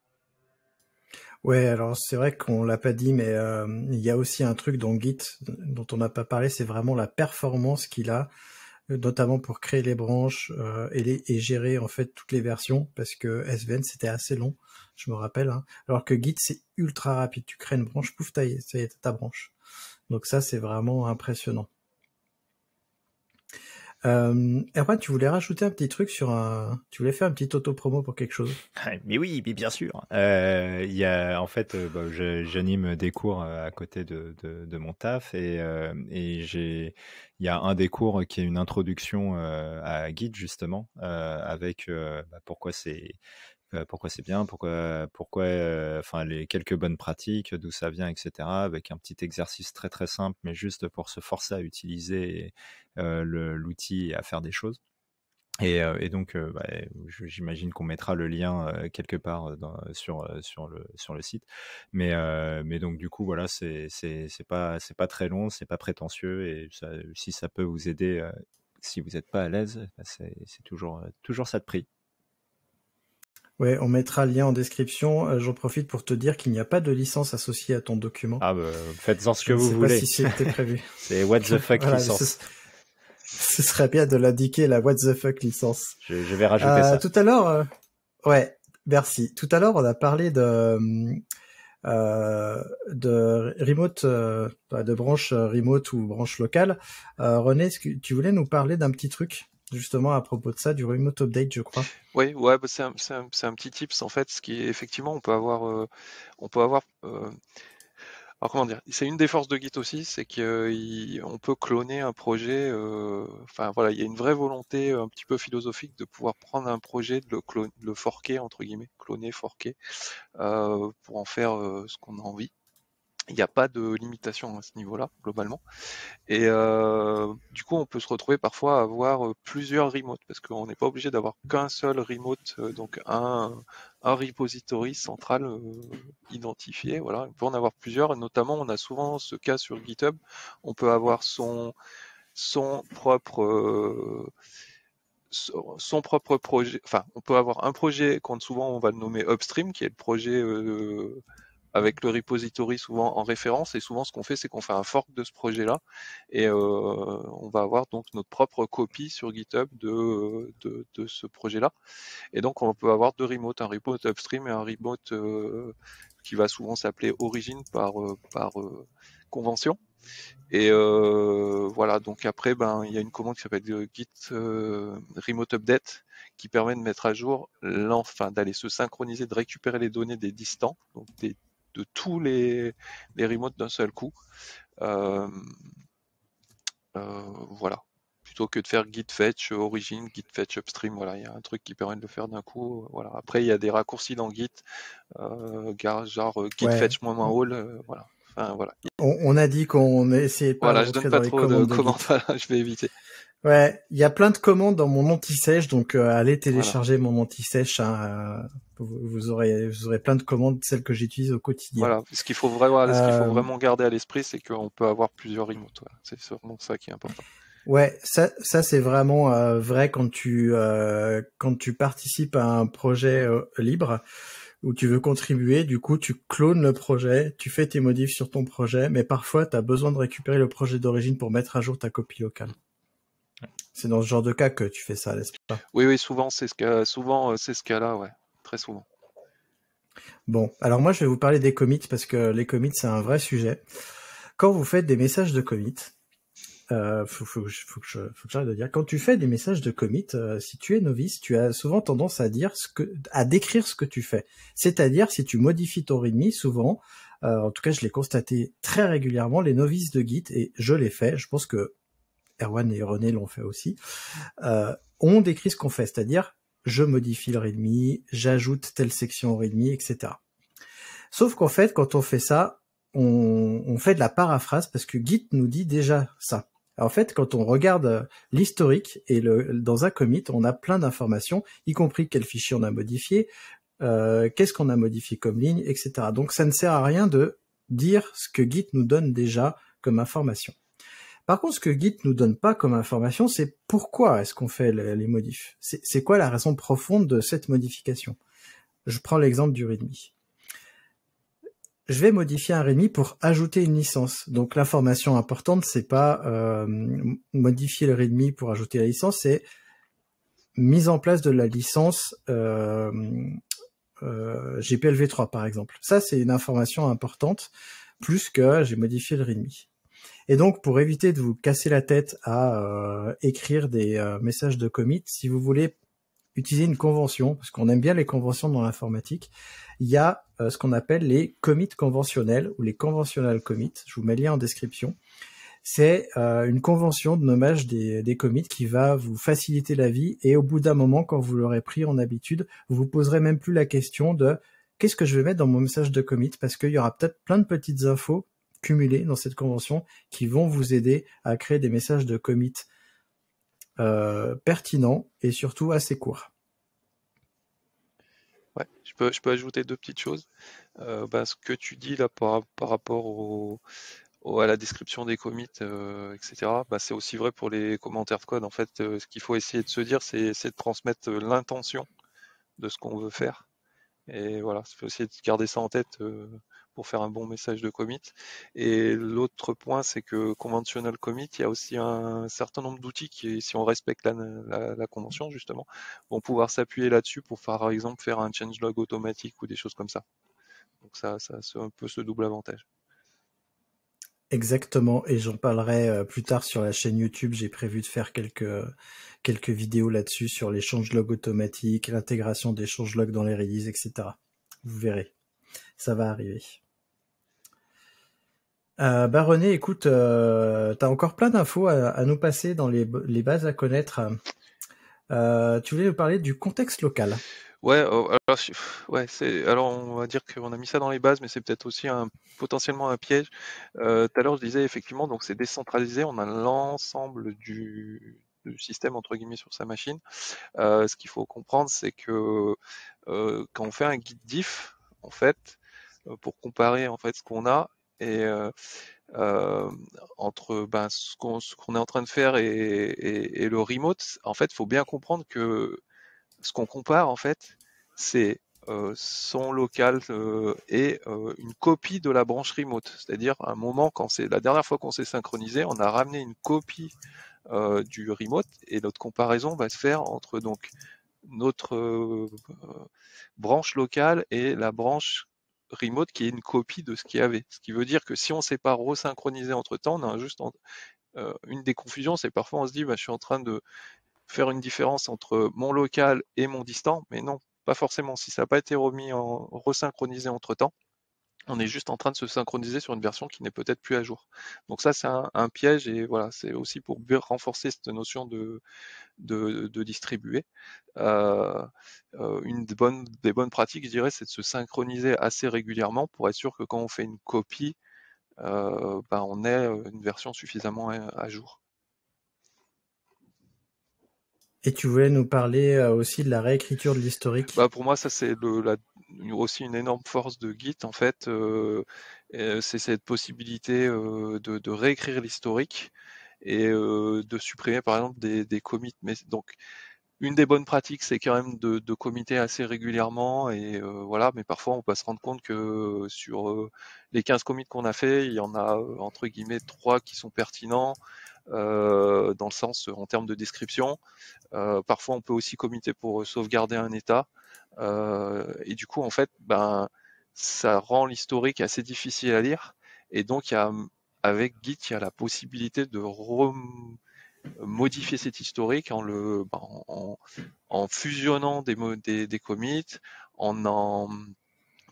Ouais, alors c'est vrai qu'on l'a pas dit, mais euh, il y a aussi un truc dans Git dont on n'a pas parlé, c'est vraiment la performance qu'il a, euh, notamment pour créer les branches euh, et, gérer en fait toutes les versions, parce que SVN c'était assez long, je me rappelle, hein. alors que Git c'est ultra rapide, tu crées une branche, pouf, ça y est, ta branche. Donc ça c'est vraiment impressionnant. Euh, tu voulais rajouter un petit truc sur un. Tu voulais faire un petit auto-promo pour quelque chose ah, Mais oui, mais bien sûr. Euh, y a, en fait, euh, bah, j'anime des cours euh, à côté de, mon taf et, euh, Il y a un des cours qui est une introduction à Guide, justement, avec bah, pourquoi c'est pourquoi c'est bien, pourquoi, pourquoi, enfin les quelques bonnes pratiques, d'où ça vient, etc. Avec un petit exercice très très simple, mais juste pour se forcer à utiliser euh, l'outil à faire des choses. Et, euh, donc, euh, bah, j'imagine qu'on mettra le lien quelque part sur, sur, le, sur le site. Mais, mais donc, du coup, voilà, c'est pas, pas très long, c'est pas prétentieux. Et si ça peut vous aider, si vous n'êtes pas à l'aise, bah, c'est toujours, toujours ça de prix. Ouais, on mettra le lien en description. J'en profite pour te dire qu'il n'y a pas de licence associée à ton document. Ah bah, faites-en ce que vous voulez. prévu. [LAUGHS] c'est what the fuck [LAUGHS] licence. [LAUGHS] Ce serait bien de l'indiquer, la what the fuck licence. Je, vais rajouter euh, ça. Tout à l'heure, euh, ouais, merci. Tout à l'heure, on a parlé de, euh, euh de remote, de branche remote ou branche locale. René, ce que tu voulais nous parler d'un petit truc justement à propos de ça, du remote update, je crois. Oui, ouais, bah, c'est un, un, petit tips en fait, ce qui est, effectivement on peut avoir, on peut avoir euh, alors comment dire C'est une des forces de Git aussi, c'est qu'on peut cloner un projet. Euh, enfin voilà, il y a une vraie volonté euh, un petit peu philosophique de pouvoir prendre un projet, de le, le forquer entre guillemets, cloner, forquer, euh, pour en faire ce qu'on a envie il n'y a pas de limitation à ce niveau-là, globalement. Et euh, du coup, on peut se retrouver parfois à avoir euh, plusieurs remotes, parce qu'on n'est pas obligé d'avoir qu'un seul remote, euh, donc un, un repository central identifié. Voilà. On peut en avoir plusieurs, notamment, on a souvent ce cas sur GitHub. On peut avoir son, son propre... son propre projet, enfin, on peut avoir un projet qu'on souvent on va le nommer upstream, qui est le projet avec le repository souvent en référence. Et souvent, ce qu'on fait, c'est qu'on fait un fork de ce projet-là et euh, on va avoir donc notre propre copie sur GitHub de, de, ce projet-là. Et donc, on peut avoir deux remotes, un remote upstream et un remote euh, qui va souvent s'appeler origin par, euh, convention. Et voilà, donc après, ben, il y a une commande qui s'appelle git remote update qui permet de mettre à jour l'enfant d'aller se synchroniser, de récupérer les données des distants, donc des de tous les, remotes d'un seul coup. Euh, euh, voilà. Plutôt que de faire git fetch euh, origin, git fetch upstream, voilà, il y a un truc qui permet de le faire d'un coup. Voilà. Après, il y a des raccourcis dans git, genre git fetch moins moins all, voilà. Enfin, voilà. on, a dit qu'on essayait pas. Voilà, je donne pas trop de, de commentaires, [LAUGHS] je vais éviter. Ouais, il y a plein de commandes dans mon anti-sèche, donc euh, allez télécharger mon anti-sèche. Hein, euh, vous, aurez, vous aurez plein de commandes, celles que j'utilise au quotidien. Voilà, ce qu'il faut vraiment, ce qu'il faut euh, vraiment garder à l'esprit, c'est qu'on peut avoir plusieurs remotes. C'est sûrement ça qui est important. Ouais, ça, ça c'est vraiment vrai quand tu quand tu participes à un projet libre où tu veux contribuer, du coup tu clones le projet, tu fais tes modifs sur ton projet, mais parfois tu as besoin de récupérer le projet d'origine pour mettre à jour ta copie locale. C'est dans ce genre de cas que tu fais ça, nest Oui, oui, souvent c'est ce cas, souvent euh, c'est ce cas-là, ouais, très souvent. Bon, alors moi je vais vous parler des commits parce que les commits c'est un vrai sujet. Quand vous faites des messages de commits, euh, faut, que j'arrête de dire. Quand tu fais des messages de commits, euh, si tu es novice, tu as souvent tendance à dire ce que, à décrire ce que tu fais. C'est-à-dire, si tu modifies ton readme, souvent, euh, en tout cas, je l'ai constaté très régulièrement, les novices de Git et je l'ai fait. Je pense que Erwan et René l'ont fait aussi, euh, on décrit ce qu'on fait, c'est-à-dire je modifie le README, j'ajoute telle section au README, etc. Sauf qu'en fait, quand on fait ça, on, fait de la paraphrase parce que Git nous dit déjà ça. En fait, quand on regarde euh, l'historique et le, dans un commit, on a plein d'informations, y compris quel fichier on a modifié, euh, qu'est-ce qu'on a modifié comme ligne, etc. Donc ça ne sert à rien de dire ce que Git nous donne déjà comme information. Par contre, ce que Git nous donne pas comme information, c'est pourquoi est-ce qu'on fait les modifs. C'est quoi la raison profonde de cette modification Je prends l'exemple du README. Je vais modifier un README pour ajouter une licence. Donc l'information importante, c'est pas euh, modifier le README pour ajouter la licence, c'est mise en place de la licence euh, euh, GPLv3 par exemple. Ça, c'est une information importante, plus que j'ai modifié le README. Et donc, pour éviter de vous casser la tête à euh, écrire des euh, messages de commit, si vous voulez utiliser une convention, parce qu'on aime bien les conventions dans l'informatique, il y a euh, ce qu'on appelle les commits conventionnels ou les conventional commits. Je vous mets le lien en description. C'est une convention de nommage des, des commits qui va vous faciliter la vie et au bout d'un moment, quand vous l'aurez pris en habitude, vous vous poserez même plus la question de qu'est-ce que je vais mettre dans mon message de commit parce qu'il y aura peut-être plein de petites infos cumulés dans cette convention qui vont vous aider à créer des messages de commit euh, pertinents et surtout assez courts. je peux, je peux ajouter deux petites choses. Euh, bah, ce que tu dis là par, par rapport au, à la description des commits, euh, etc. Bah, c'est aussi vrai pour les commentaires de code. En fait, ce qu'il faut essayer de se dire, c'est de transmettre l'intention de ce qu'on veut faire. Et voilà, il faut essayer de garder ça en tête faire un bon message de commit. Et l'autre point, c'est que conventional commit, il y a aussi un certain nombre d'outils qui, si on respecte la, convention justement, vont pouvoir s'appuyer là-dessus pour faire, par exemple faire un changelog automatique ou des choses comme ça. Donc ça, ça c'est un peu ce double avantage. Exactement, et j'en parlerai euh, plus tard sur la chaîne YouTube. J'ai prévu de faire quelques, quelques vidéos là-dessus sur les changelogs automatiques, l'intégration des changelogs dans les releases, etc. Vous verrez, ça va arriver. Euh, bah, René, écoute, euh, tu as encore plein d'infos à, nous passer dans les, bases à connaître. Euh, tu voulais nous parler du contexte local. Ouais, oh, alors, ouais, c'est, alors on va dire qu'on a mis ça dans les bases, mais c'est peut-être aussi un, potentiellement un piège. Tout à l'heure, je disais effectivement, donc c'est décentralisé, on a l'ensemble du, système entre guillemets sur sa machine. ce qu'il faut comprendre, c'est que quand on fait un guide diff, en fait, pour comparer en fait ce qu'on a et entre ben, ce qu'on est en train de faire et, le remote, en fait, il faut bien comprendre que ce qu'on compare, en fait, c'est son local et une copie de la branche remote. C'est-à-dire, un moment, quand c'est la dernière fois qu'on s'est synchronisé, on a ramené une copie du remote et notre comparaison va se faire entre donc notre branche locale et la branche remote qui est une copie de ce qu'il y avait. Ce qui veut dire que si on ne s'est pas resynchronisé entre temps, on a juste euh, une des confusions, c'est parfois on se dit bah, je suis en train de faire une différence entre mon local et mon distant, mais non, pas forcément. Si ça n'a pas été remis en resynchronisé entre temps, on est juste en train de se synchroniser sur une version qui n'est peut-être plus à jour. Donc ça, c'est un, piège et voilà, c'est aussi pour renforcer cette notion de, de, distribuer. Euh, euh, une des bonnes, des bonnes pratiques, je dirais, c'est de se synchroniser assez régulièrement pour être sûr que quand on fait une copie, euh, ben, on ait une version suffisamment à jour. Et tu voulais nous parler euh, aussi de la réécriture de l'historique bah Pour moi, ça c'est aussi une énorme force de Git, en fait. Euh, c'est cette possibilité euh, de, réécrire l'historique et de supprimer, par exemple, des, des commits. Mais, donc, une des bonnes pratiques, c'est quand même de, de committer assez régulièrement. Et voilà, mais parfois, on peut se rendre compte que sur les 15 commits qu'on a fait, il y en a, entre guillemets, 3 qui sont pertinents euh, dans le sens en termes de description. Euh, parfois, on peut aussi commuter pour euh, sauvegarder un état. et du coup, en fait, ben, ça rend l'historique assez difficile à lire. Et donc, y a, avec Git, il y a la possibilité de modifier cet historique en, le, ben, en, en fusionnant des, des, des commits, en, en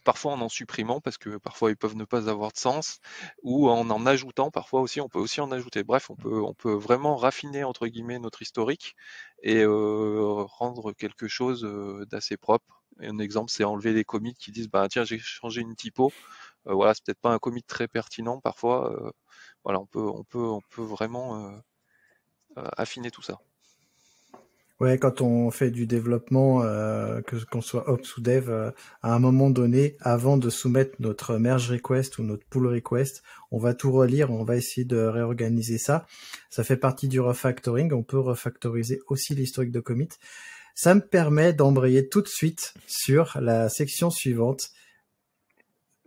parfois en en supprimant parce que parfois ils peuvent ne pas avoir de sens, ou en en ajoutant, parfois aussi on peut aussi en ajouter. Bref, on peut, vraiment raffiner entre guillemets notre historique et euh, rendre quelque chose euh, d'assez propre. un exemple, c'est enlever les commits qui disent bah tiens j'ai changé une typo. Euh, voilà, c'est peut-être pas un commit très pertinent parfois. voilà, on peut, on peut, on peut vraiment affiner tout ça. Ouais, quand on fait du développement, euh, que qu'on soit ops ou dev, euh, à un moment donné, avant de soumettre notre merge request ou notre pull request, on va tout relire, on va essayer de réorganiser ça. Ça fait partie du refactoring. On peut refactoriser aussi l'historique de commit. Ça me permet d'embrayer tout de suite sur la section suivante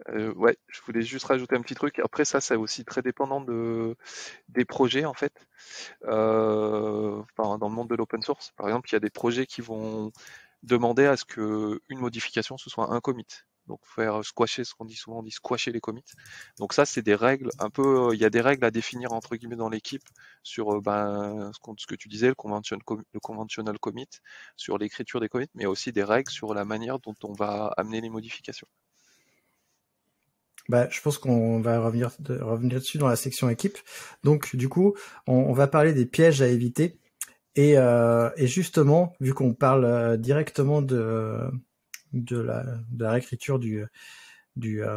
euh, ouais, je voulais juste rajouter un petit truc. Après ça, c'est aussi très dépendant de, des projets en fait. Euh, dans le monde de l'open source, par exemple, il y a des projets qui vont demander à ce que une modification ce soit un commit. Donc faire squasher ce qu'on dit souvent, on dit squasher les commits. Donc ça, c'est des règles un peu. Euh, il y a des règles à définir entre guillemets dans l'équipe sur euh, ben, ce que tu disais, le, convention, le conventional commit, sur l'écriture des commits, mais aussi des règles sur la manière dont on va amener les modifications bah, je pense qu'on va revenir, dessus dans la section équipe. Donc, du coup, on, va parler des pièges à éviter. Et, euh, justement, vu qu'on parle euh, directement de, de, la, réécriture du, du, euh,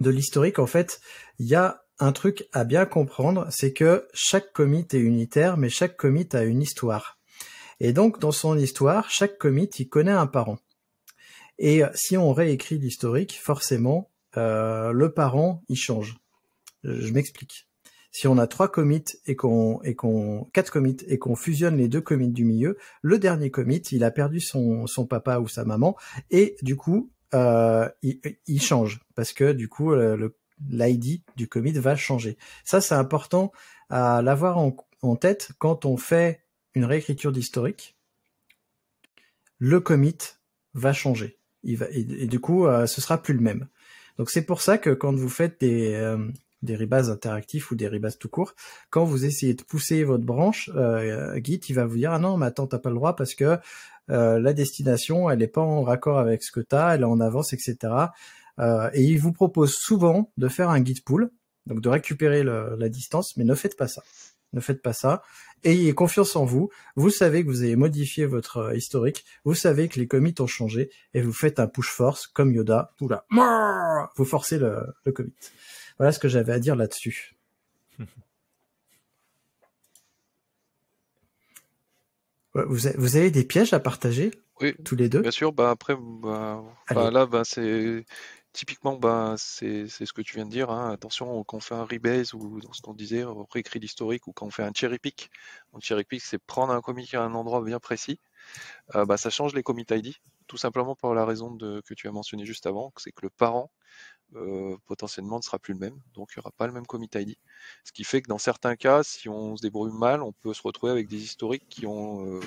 de l'historique, en fait, il y a un truc à bien comprendre, c'est que chaque commit est unitaire, mais chaque commit a une histoire. Et donc, dans son histoire, chaque commit, il connaît un parent. Et si on réécrit l'historique, forcément, euh, le parent, il change. Je m'explique. Si on a trois commits et qu'on et qu'on quatre commits et qu'on fusionne les deux commits du milieu, le dernier commit, il a perdu son son papa ou sa maman et du coup euh, il, change parce que du coup le l'ID du commit va changer. Ça c'est important à l'avoir en, tête quand on fait une réécriture d'historique. Le commit va changer. Il va, et, du coup, euh, ce sera plus le même. Donc c'est pour ça que quand vous faites des, euh, des interactifs ou des rebases tout court, quand vous essayez de pousser votre branche, Git, il va vous dire ah non, mais attends, t'as pas le droit parce que euh, la destination, elle n'est pas en raccord avec ce que tu as, elle est en avance, etc. Euh, et il vous propose souvent de faire un git pool, donc de récupérer la distance, mais ne faites pas ça ne faites pas ça. Ayez confiance en vous. Vous savez que vous avez modifié votre euh, historique. Vous savez que les commits ont changé et vous faites un push force comme Yoda. Oula. vous forcez le, commit. Voilà ce que j'avais à dire là-dessus. [LAUGHS] Vous avez des pièges à partager oui, tous les deux Bien sûr, bah, après, bah, là, bah, c'est typiquement, ben, c'est ce que tu viens de dire. Hein, attention, quand on fait un rebase ou dans ce qu'on disait, on réécrit l'historique ou quand on fait un cherry pick. Un cherry pick, c'est prendre un commit à un endroit bien précis. Euh, bah, ça change les commit ID, tout simplement pour la raison de, que tu as mentionné juste avant, c'est que le parent euh, potentiellement ne sera plus le même. Donc il n'y aura pas le même commit ID. Ce qui fait que dans certains cas, si on se débrouille mal, on peut se retrouver avec des historiques qui ont euh,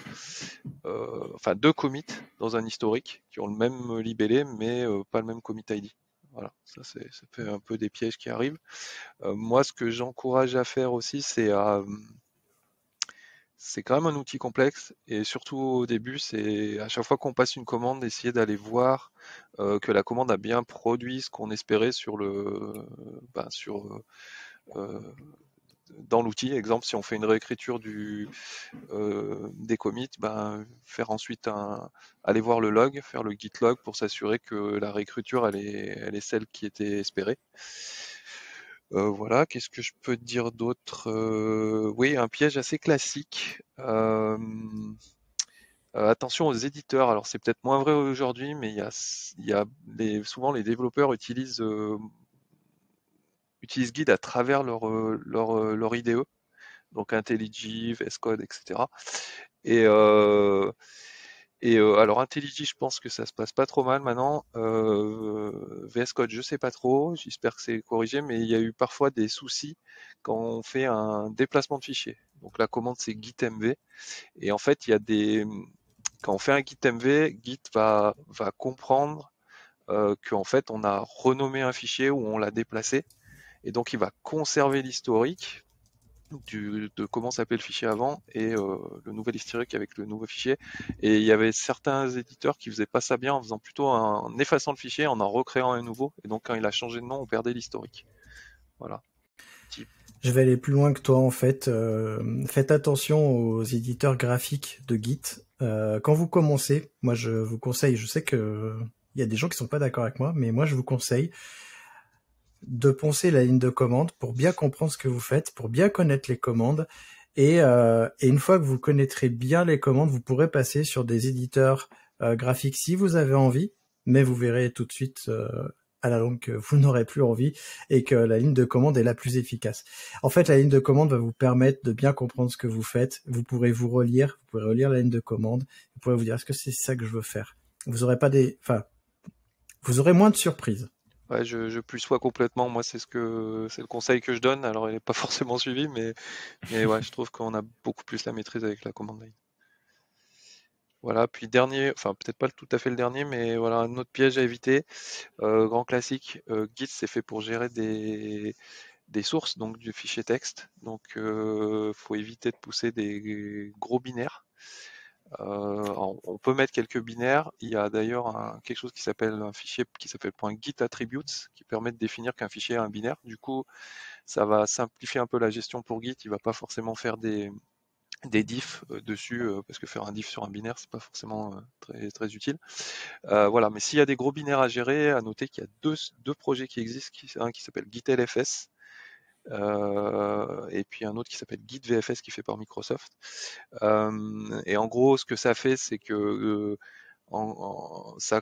euh, enfin deux commits dans un historique qui ont le même libellé mais pas le même commit ID. Voilà, ça c'est ça fait un peu des pièges qui arrivent. moi ce que j'encourage à faire aussi c'est à hum, c'est quand même un outil complexe et surtout au début, c'est à chaque fois qu'on passe une commande, essayer d'aller voir euh, que la commande a bien produit ce qu'on espérait sur le, ben sur euh, dans l'outil. Exemple, si on fait une réécriture du, euh, des commits, ben, faire ensuite un, aller voir le log, faire le git log pour s'assurer que la réécriture elle est, elle est celle qui était espérée. Euh, voilà, qu'est-ce que je peux dire d'autre euh, Oui, un piège assez classique. Euh, attention aux éditeurs. Alors, c'est peut-être moins vrai aujourd'hui, mais il y a, souvent les développeurs utilisent, utilisent Guide à travers leur, leur, leur IDE, donc IntelliJ, VS Code, etc. Et et euh, alors IntelliJ, je pense que ça se passe pas trop mal maintenant. Euh, VS Code, je sais pas trop. J'espère que c'est corrigé, mais il y a eu parfois des soucis quand on fait un déplacement de fichier. Donc la commande c'est gitmv, et en fait il y a des quand on fait un mv, Git va va comprendre euh, qu'en fait on a renommé un fichier ou on l'a déplacé, et donc il va conserver l'historique de comment s'appelait le fichier avant et euh, le nouvel historique avec le nouveau fichier. Et il y avait certains éditeurs qui faisaient pas ça bien en faisant plutôt un, effaçant le fichier, en en recréant un nouveau. Et donc quand il a changé de nom, on perdait l'historique. Voilà. Je vais aller plus loin que toi en fait. Euh, faites attention aux éditeurs graphiques de Git. Euh, quand vous commencez, moi je vous conseille, je sais que il y a des gens qui sont pas d'accord avec moi, mais moi je vous conseille, de poncer la ligne de commande pour bien comprendre ce que vous faites, pour bien connaître les commandes. Et, euh, une fois que vous connaîtrez bien les commandes, vous pourrez passer sur des éditeurs euh, graphiques si vous avez envie, mais vous verrez tout de suite euh, à la longue que vous [LAUGHS] n'aurez plus envie et que la ligne de commande est la plus efficace. En fait, la ligne de commande va vous permettre de bien comprendre ce que vous faites. Vous pourrez vous relire, vous pourrez relire la ligne de commande, vous pourrez vous dire est-ce que c'est ça que je veux faire. Vous aurez pas des, enfin, vous aurez moins de surprises. Ouais, je, je plus sois complètement. Moi, c'est ce que c'est le conseil que je donne. Alors, il n'est pas [LAUGHS] forcément suivi, mais, mais ouais, je trouve qu'on a beaucoup plus la maîtrise avec la commande line. Voilà. Puis dernier, enfin peut-être pas tout à fait le dernier, mais voilà un autre piège à éviter. Euh, grand classique, euh, Git, c'est fait pour gérer des des sources, donc du fichier texte. Donc, euh, faut éviter de pousser des gros binaires. Euh, on peut mettre quelques binaires. Il y a d'ailleurs quelque chose qui s'appelle un fichier qui s'appelle .git attributes qui permet de définir qu'un fichier est un binaire. Du coup, ça va simplifier un peu la gestion pour Git. Il va pas forcément faire des, des diffs euh, dessus, euh, parce que faire un diff sur un binaire, c'est pas forcément très, très utile. voilà, mais s'il y a des gros binaires à gérer, à noter qu'il y a deux, deux projets qui existent, un qui s'appelle GitLFS, euh, et puis un autre qui s'appelle Guide VFS qui fait par Microsoft. Euh, et en gros, ce que ça fait, c'est que Git euh, en, ça,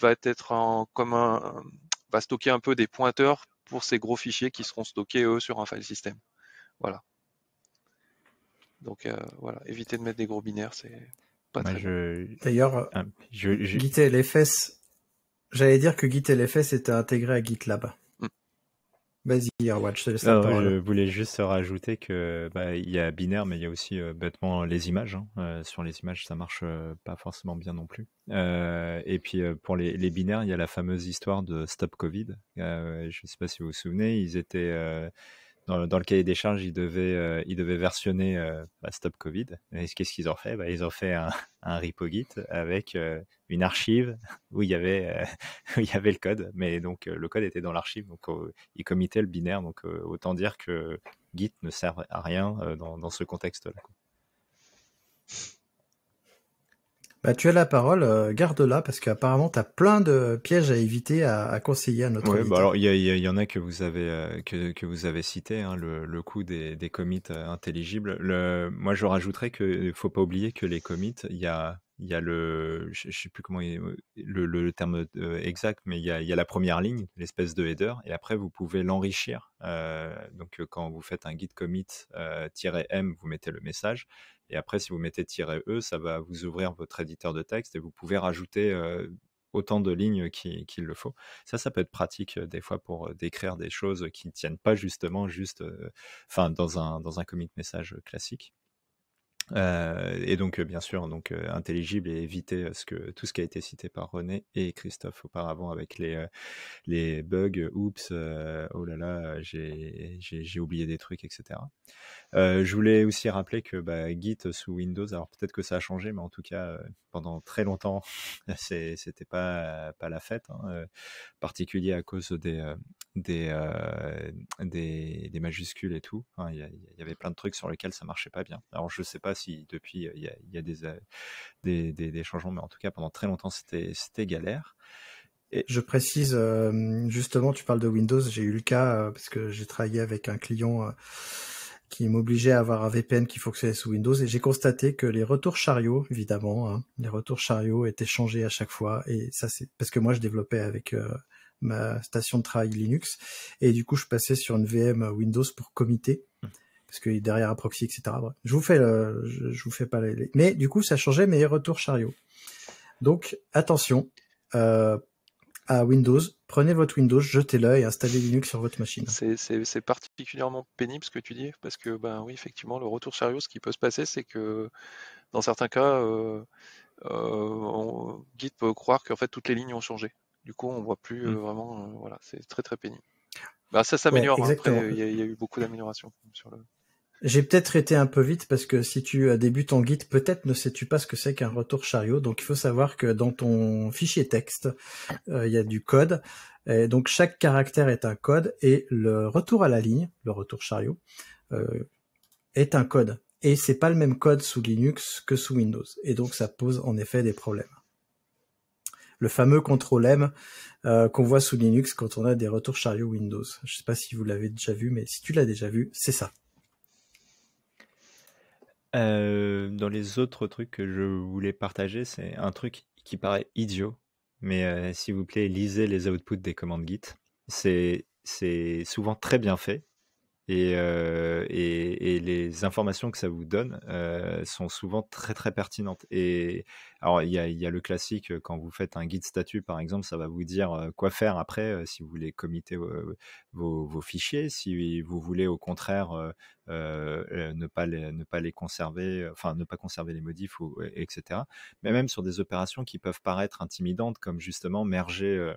va être en, va stocker un peu des pointeurs pour ces gros fichiers qui seront stockés eux sur un file system. Voilà. Donc voilà, éviter de mettre des gros binaires, c'est pas très. Je... D'ailleurs, ah, LFS, j'allais dire que Git LFS était intégré à GitLab. Vas-y, je Je voulais juste rajouter que bah, il y a binaire, mais il y a aussi euh, bêtement les images. Hein. Euh, sur les images, ça marche euh, pas forcément bien non plus. et puis pour les, les, binaires, il y a la fameuse histoire de Stop Covid. je ne sais pas si vous vous souvenez, ils étaient dans le, dans cahier des charges, ils devaient, euh, ils versionner euh, bah, Stop Covid. Et qu'est-ce qu'ils ont fait bah, Ils ont fait un, [LAUGHS] un Git avec euh, une archive où il, y avait, euh, [LAUGHS] il y avait le code. Mais donc, le code était dans l'archive. Donc, ils commitaient le binaire. Donc, autant dire que Git ne sert à rien dans, dans ce contexte-là. Bah, tu as la parole, euh, garde-la parce qu'apparemment tu as plein de pièges à éviter, à, conseiller à notre. Oui, bah alors il y, en a que vous avez euh, que, vous avez cité, hein, le, coût des, des commits euh, intelligibles. Le, moi, je rajouterais que faut pas oublier que les commits, il y a il y a le, je, sais plus comment euh, le, terme euh, exact, mais il y, a, la première ligne, l'espèce de header, et après vous pouvez l'enrichir. Euh, donc quand vous faites un git commit -m, vous mettez le message, et après si vous mettez -e, ça va vous ouvrir votre éditeur de texte et vous pouvez rajouter autant de lignes qu'il le faut. Ça, ça peut être pratique des fois pour décrire des choses qui ne tiennent pas justement juste, dans un commit message classique. Euh, et donc, bien sûr, donc euh, intelligible et éviter ce que, tout ce qui a été cité par René et Christophe auparavant avec les, les bugs, oups, oh là là, j'ai oublié des trucs, etc. Euh, je voulais aussi rappeler que bah, Git sous Windows, alors peut-être que ça a changé, mais en tout cas, pendant très longtemps, [LAUGHS] c'était pas, pas la fête, en hein, particulier à cause des, des, euh, des, des, majuscules et tout. Il y, avait plein de trucs sur lesquels ça marchait pas bien. Alors je sais pas si depuis il y a, y a euh, des, des, des, changements, mais en tout cas pendant très longtemps c'était galère. Et... Je précise, euh, justement, tu parles de Windows, j'ai eu le cas euh, parce que j'ai travaillé avec un client qui m'obligeait à avoir un VPN qui fonctionnait sous Windows et j'ai constaté que les retours chariots, évidemment, hein, les retours chariots étaient changés à chaque fois et ça c'est parce que moi je développais avec ma station de travail Linux. Et du coup, je passais sur une VM Windows pour committer. Hum. Parce que derrière un proxy, etc. Je vous fais, je, vous fais pas les, mais du coup, ça changeait mes retours chariot. Donc, attention, euh, à Windows. Prenez votre Windows, jetez-le et installez Linux sur votre machine. C'est particulièrement pénible ce que tu dis, parce que ben oui, effectivement, le retour chariot, ce qui peut se passer, c'est que dans certains cas, euh, euh, Git peut croire qu'en fait toutes les lignes ont changé. Du coup, on voit plus euh, mmh. vraiment. Euh, voilà, c'est très très pénible. Bah, ça s'améliore. Hein. après, il y, a eu beaucoup d'améliorations J'ai peut-être été un peu vite parce que si tu euh, débutes en guide, peut-être ne sais-tu pas ce que c'est qu'un retour chariot. Donc il faut savoir que dans ton fichier texte, il y a du code. Et donc chaque caractère est un code et le retour à la ligne, le retour chariot, est un code. Et c'est pas le même code sous Linux que sous Windows. Et donc ça pose en effet des problèmes fameux contrôle M euh, qu'on voit sous Linux quand on a des retours chariot Windows. Je sais pas si vous l'avez déjà vu, mais si tu l'as déjà vu, c'est ça. Euh, dans les autres trucs que je voulais partager, c'est un truc qui paraît idiot, mais euh, s'il vous plaît, lisez les outputs des commandes Git. C'est souvent très bien fait et, et, les informations que ça vous donne sont souvent très très pertinentes. Et alors, il y, a, le classique, euh, quand vous faites un guide statut, par exemple, ça va vous dire euh, quoi faire après euh, si vous voulez committer vos, fichiers, si vous voulez au contraire ne, pas ne pas les conserver, enfin ne pas conserver les modifs, etc. Mais même sur des opérations qui peuvent paraître intimidantes, comme justement merger,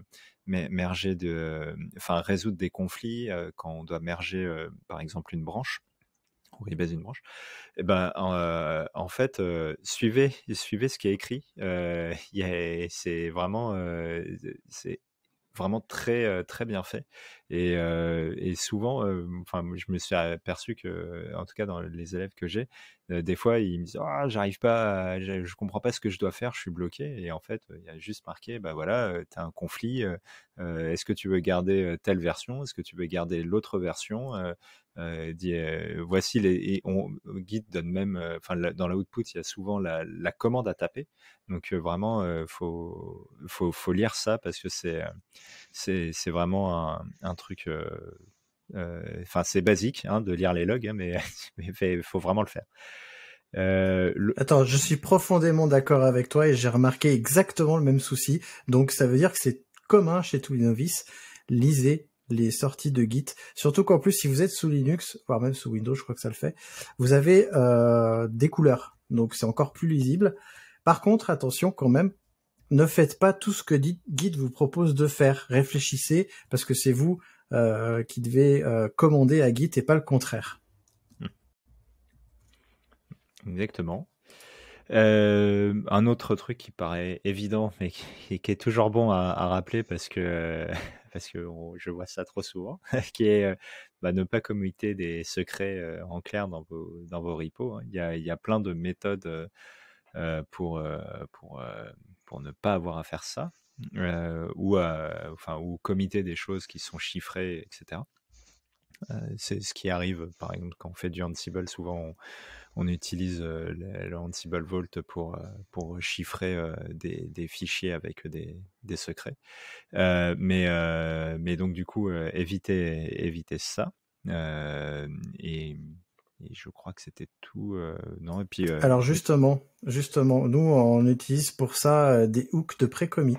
merger de, enfin résoudre des conflits quand on doit merger, par exemple, une branche. Ou il une branche et eh ben, en, euh, fait, euh, suivez, suivez ce qui est écrit. Euh, [LAUGHS] c'est vraiment, c'est vraiment très très bien fait et, souvent enfin je me suis aperçu que en tout cas dans les élèves que j'ai euh, des fois, ils me disent «Ah, j'arrive pas, je, comprends pas ce que je dois faire, je suis bloqué. Et en fait, il y a juste marqué Bah voilà, tu as un conflit. Est-ce que tu veux garder telle version Est-ce que tu veux garder l'autre version voici les et on guide donne même enfin dans l'output il y a souvent la, commande à taper donc vraiment faut, faut, lire ça parce que c'est vraiment un truc euh, enfin, c'est basique hein, de lire les logs, hein, mais [LAUGHS] il faut vraiment le faire. Euh, Attends, je suis profondément d'accord avec toi et j'ai remarqué exactement le même souci. Donc ça veut dire que c'est commun chez tous les novices. Lisez les sorties de Git. Surtout qu'en plus, si vous êtes sous Linux, voire même sous Windows, je crois que ça le fait, vous avez euh, des couleurs. Donc c'est encore plus lisible. Par contre, attention quand même, ne faites pas tout ce que Git vous propose de faire. Réfléchissez, parce que c'est vous euh, qui devait euh, commander à Git et pas le contraire. Hmm. Exactement. Euh, un autre truc qui paraît évident, mais qui, est toujours bon à, rappeler parce que, [LAUGHS] parce que je vois ça trop souvent, [LAUGHS] qui est bah, ne pas commuter des secrets en clair dans vos, dans vos repos. Hein. Il y, a, il y a plein de méthodes pour, pour, pour ne pas avoir à faire ça. Euh, ou, euh, enfin, ou comité des choses qui sont chiffrées, etc. Euh, c'est ce qui arrive, par exemple, quand on fait du Ansible, souvent on, utilise le, Vault pour, pour chiffrer des, des, fichiers avec des, des secrets. mais, mais donc, du coup, éviter, éviter ça. et et je crois que c'était tout. Euh, non, et puis. Euh, Alors justement, justement, nous on utilise pour ça euh, des hooks de pré-commit.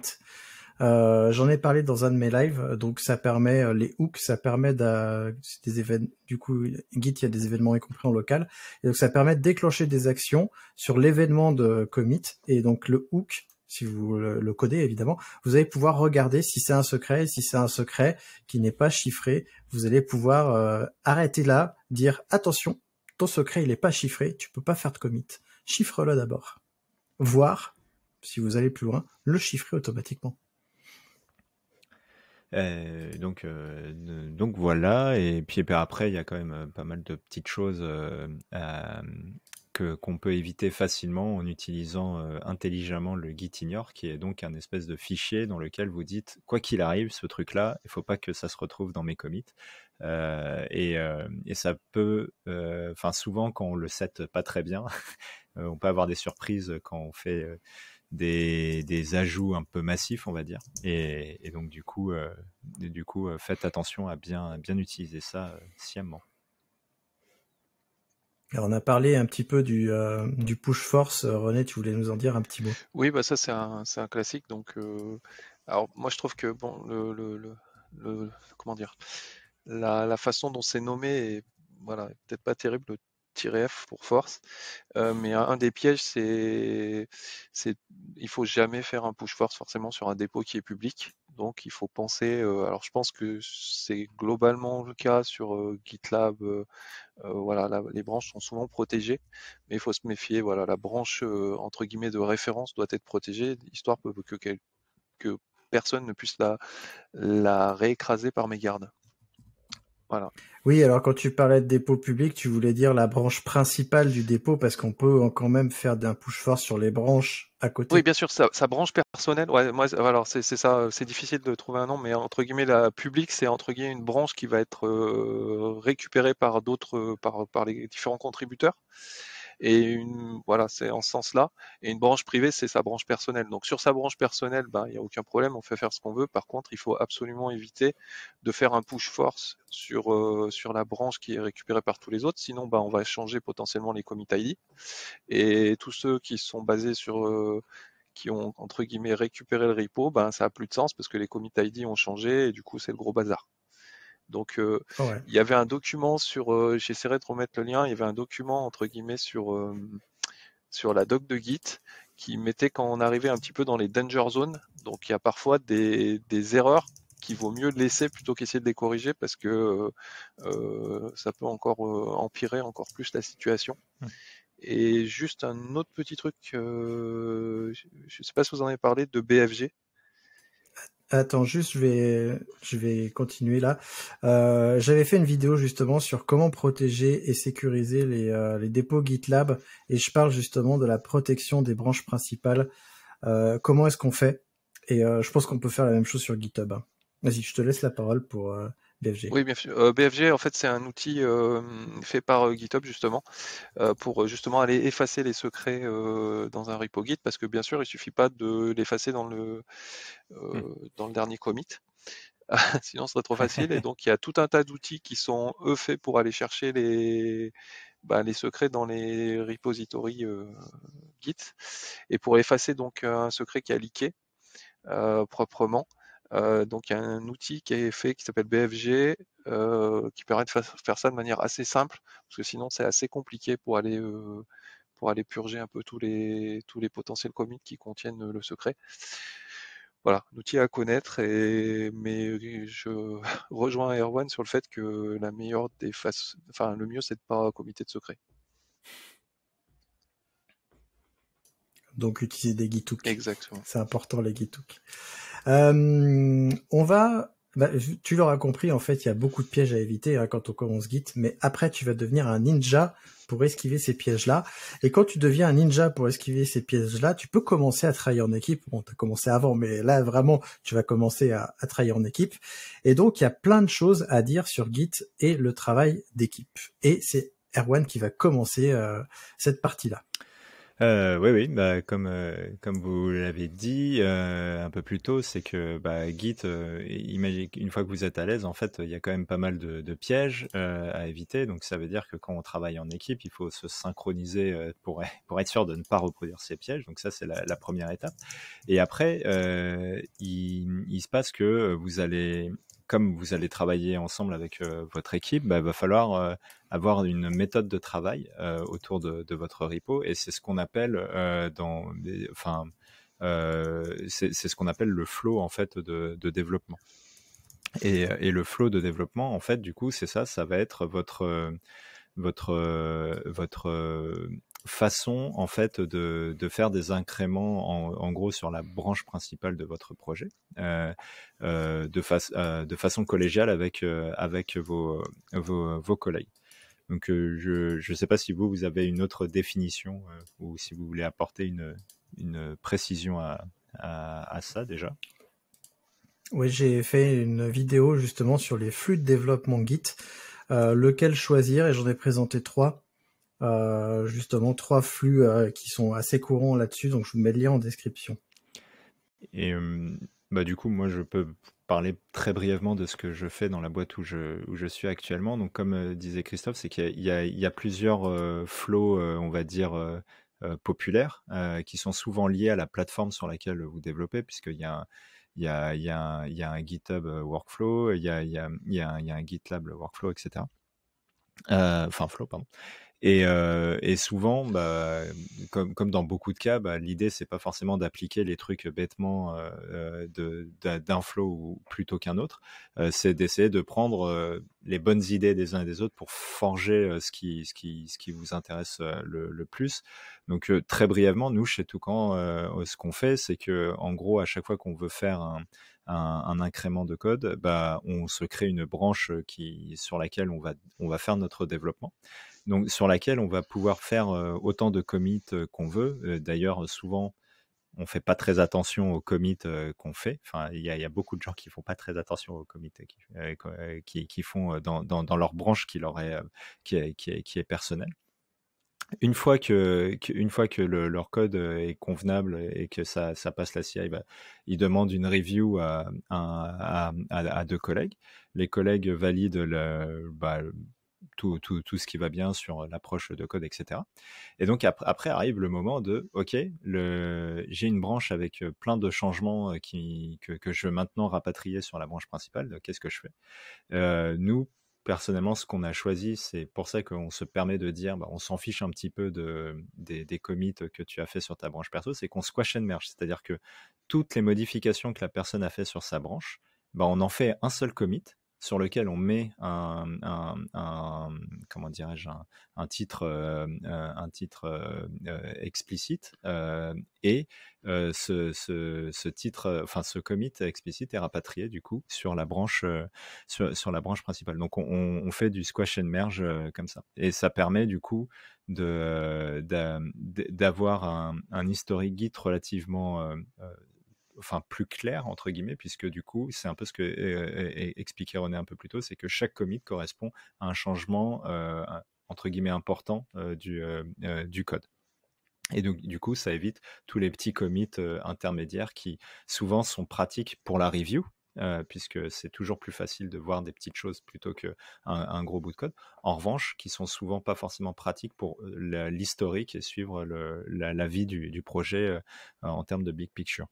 J'en ai parlé dans un de mes lives, donc ça permet les hooks, ça permet des événements. Du coup, Git, il y a des événements y compris en local, et donc ça permet de déclencher des actions sur l'événement de commit, et donc le hook si vous le, codez évidemment, vous allez pouvoir regarder si c'est un secret, si c'est un secret qui n'est pas chiffré, vous allez pouvoir arrêter là, dire attention, ton secret il n'est pas chiffré, tu peux pas faire de commit. Chiffre-le d'abord. Voir, si vous allez plus loin, le chiffrer automatiquement. Euh, euh, donc, voilà, et puis après, il y a quand même euh, pas mal de petites choses à, qu'on peut éviter facilement en utilisant euh, intelligemment le gitignore qui est donc un espèce de fichier dans lequel vous dites quoi qu'il arrive, ce truc-là, il faut pas que ça se retrouve dans mes commits. Euh, euh, et, ça peut, enfin souvent quand on le set pas très bien, [LAUGHS] on peut avoir des surprises quand on fait des, ajouts un peu massifs, on va dire. Et, donc du coup, du coup, faites attention à bien bien utiliser ça sciemment on a parlé un petit peu du, euh, du, push force. Euh, René, tu voulais nous en dire un petit mot Oui, bah ça c'est un, classique. Donc, euh, alors moi je trouve que bon, le, le, le, comment dire, la, la, façon dont c'est nommé est voilà, peut-être pas terrible. F pour force. Euh, mmh mais un, des pièges, c'est, c'est il faut jamais faire un push force forcément sur un dépôt qui est public. Donc il faut penser. Euh, alors je pense que c'est globalement le cas sur euh, GitLab. voilà, les branches sont souvent protégées, mais il faut se méfier. Voilà, la branche entre guillemets de référence doit être protégée, histoire que, personne ne puisse la, la réécraser par mégarde. Oui, alors quand tu parlais de dépôt public, tu voulais dire la branche principale du dépôt parce qu'on peut quand même faire d'un push force sur les branches à côté. Oui, bien sûr, sa, branche personnelle. Ouais, moi, alors c'est ça, c'est difficile de trouver un nom, mais entre guillemets la publique, c'est entre guillemets une branche qui va être euh, récupérée par d'autres, euh, par les différents contributeurs. Et une, voilà, c'est en ce sens-là. Et une branche privée, c'est sa branche personnelle. Donc sur sa branche personnelle, ben, il n'y a aucun problème, on fait faire ce qu'on veut. Par contre, il faut absolument éviter de faire un push force sur, euh, sur la branche qui est récupérée par tous les autres. Sinon, ben, on va changer potentiellement les commit ID. Et tous ceux qui sont basés sur... Euh, qui ont entre guillemets récupéré le repo, ben ça a plus de sens parce que les commit ID ont changé et du coup c'est le gros bazar. Donc euh, il y avait un document sur, euh, j'essaierai de remettre le lien, il y avait un document entre guillemets sur, euh, sur la doc de Git qui mettait quand on arrivait un petit peu dans les danger zones. Donc il y a parfois des, erreurs qu'il vaut mieux laisser plutôt qu'essayer de les corriger parce que ça peut encore empirer encore plus la situation. Hum. Et juste un autre petit truc, je ne sais pas si vous en avez parlé, de BFG. Attends, juste, je vais, je vais continuer là. Euh, j'avais fait une vidéo justement sur comment protéger et sécuriser les, euh, les, dépôts GitLab et je parle justement de la protection des branches principales. Euh, comment est-ce qu'on fait Et je pense qu'on peut faire la même chose sur GitHub. Hein. Vas-y, je te laisse la parole pour BFG. Oui, bien sûr. Euh, BFG, en fait, c'est un outil euh, fait par euh, GitHub, justement, pour justement aller effacer les secrets dans un repo Git, parce que bien sûr, il suffit pas de l'effacer dans, le, hmm. dans le dernier commit. [LAUGHS] Sinon, ce serait trop facile. Et [LAUGHS] donc, il y a tout un tas d'outils qui sont, eux, faits pour aller chercher les, bah, les secrets dans les repositories Git. Et pour effacer donc un secret qui a leaké proprement, donc il y a un outil qui est fait qui s'appelle BFG qui permet de faire ça de manière assez simple parce que sinon c'est assez compliqué pour aller pour aller purger un peu tous les tous les potentiels commits qui contiennent le secret. Voilà, l'outil à connaître et mais je [LAUGHS] rejoins Erwan sur le fait que la meilleure des enfin le mieux c'est de ne pas comiter de secret. Donc utiliser des guitouks. Exactement. C'est important les Gitouk. Euh, on va, bah, tu l'auras compris, en fait, il y a beaucoup de pièges à éviter hein, quand on commence Git, mais après, tu vas devenir un ninja pour esquiver ces pièges-là. Et quand tu deviens un ninja pour esquiver ces pièges-là, tu peux commencer à travailler en équipe. On t'as commencé avant, mais là, vraiment, tu vas commencer à, travailler en équipe. Et donc, il y a plein de choses à dire sur Git et le travail d'équipe. Et c'est Erwan qui va commencer euh, cette partie-là. Euh, oui, oui, bah, comme, euh, comme vous l'avez dit euh, un peu plus tôt, c'est que bah, Git, euh, imagine, une fois que vous êtes à l'aise, en fait, il y a quand même pas mal de, pièges à éviter. Donc ça veut dire que quand on travaille en équipe, il faut se synchroniser pour, pour être sûr de ne pas reproduire ces pièges. Donc ça, c'est la, première étape. Et après, il, se passe que vous allez comme vous allez travailler ensemble avec euh, votre équipe, il bah, va falloir euh, avoir une méthode de travail euh, autour de, votre repo. Et c'est ce qu'on appelle Enfin, c'est ce qu'on appelle le flow en fait de, développement. Et, le flow de développement, en fait, du coup, c'est ça, ça va être votre votre votre façon en fait de, de faire des incréments en, en, gros sur la branche principale de votre projet euh, euh, de, euh, de, façon collégiale avec, euh, avec vos, vos, vos, collègues. Donc euh, je ne sais pas si vous, vous avez une autre définition ou si vous voulez apporter une, une précision à, à, à, ça déjà. Oui, j'ai fait une vidéo justement sur les flux de développement Git, lequel choisir, et j'en ai présenté trois. Euh, justement trois flux euh, qui sont assez courants là-dessus, donc je vous mets le lien en description. Et euh, bah, du coup, moi, je peux parler très brièvement de ce que je fais dans la boîte où je, je suis actuellement. Donc, comme disait Christophe, c'est qu'il y, a plusieurs flots, on va dire, populaires, qui sont souvent liés à la plateforme sur laquelle vous développez, puisqu'il y a un, il y, a, GitHub workflow, il y a, un, un, GitLab workflow, etc. enfin, flow, pardon. Et, euh, et souvent, bah, comme, comme, dans beaucoup de cas, bah, l'idée, c'est pas forcément d'appliquer les trucs bêtement euh, euh d'un flow plutôt qu'un autre. Euh, c'est d'essayer de prendre euh, les bonnes idées des uns et des autres pour forger ce, qui, ce, qui, ce qui vous intéresse le, le, plus. Donc, très brièvement, nous, chez Toucan, ce qu'on fait, c'est que, en gros, à chaque fois qu'on veut faire un, un, un, incrément de code, bah, on se crée une branche qui, sur laquelle on va, on va faire notre développement sur laquelle on va pouvoir faire autant de commits qu'on veut. D'ailleurs, souvent, on ne fait pas très attention aux commits qu'on fait. Enfin, il y, a beaucoup de gens qui ne font pas très attention aux commits qui, qui, font dans, leur branche qui est, qui qui personnelle. Une fois que, une fois que leur code est convenable et que ça, passe la CI, bah, ils demandent une review à, deux collègues. Les collègues valident le, bah, tout, ce qui va bien sur euh, l'approche de code, etc. Et donc après, arrive le moment de, OK, j'ai une branche avec euh, plein de changements euh, que, je veux maintenant rapatrier sur la branche principale, qu'est-ce que je fais Nous, personnellement, ce qu'on a choisi, c'est pour ça qu'on se permet de dire, bah, on s'en fiche un petit peu de, des, commits que tu as fait sur ta branche perso, c'est qu'on squash and merge, c'est-à-dire que toutes les modifications que la personne a fait sur sa branche, bah, on en fait un seul commit sur lequel on met un, comment dirais-je un, titre un titre explicite et ce, titre enfin ce commit explicite est rapatrié du coup sur la branche euh, sur, la branche principale donc on, fait du squash and merge euh, comme ça et ça permet du coup de euh, d'avoir un, historique git relativement enfin plus clair entre guillemets, puisque du coup c'est un peu ce que euh, euh, euh, René un peu plus tôt, c'est que chaque commit correspond à un changement entre guillemets important du, code. Et donc, du coup, ça évite tous les petits commits intermédiaires qui souvent sont pratiques pour la review, puisque c'est toujours plus facile de voir des petites choses plutôt qu'un un gros bout de code. En revanche, qui sont souvent pas forcément pratiques pour l'historique et suivre le, la, vie du, projet en termes de big picture.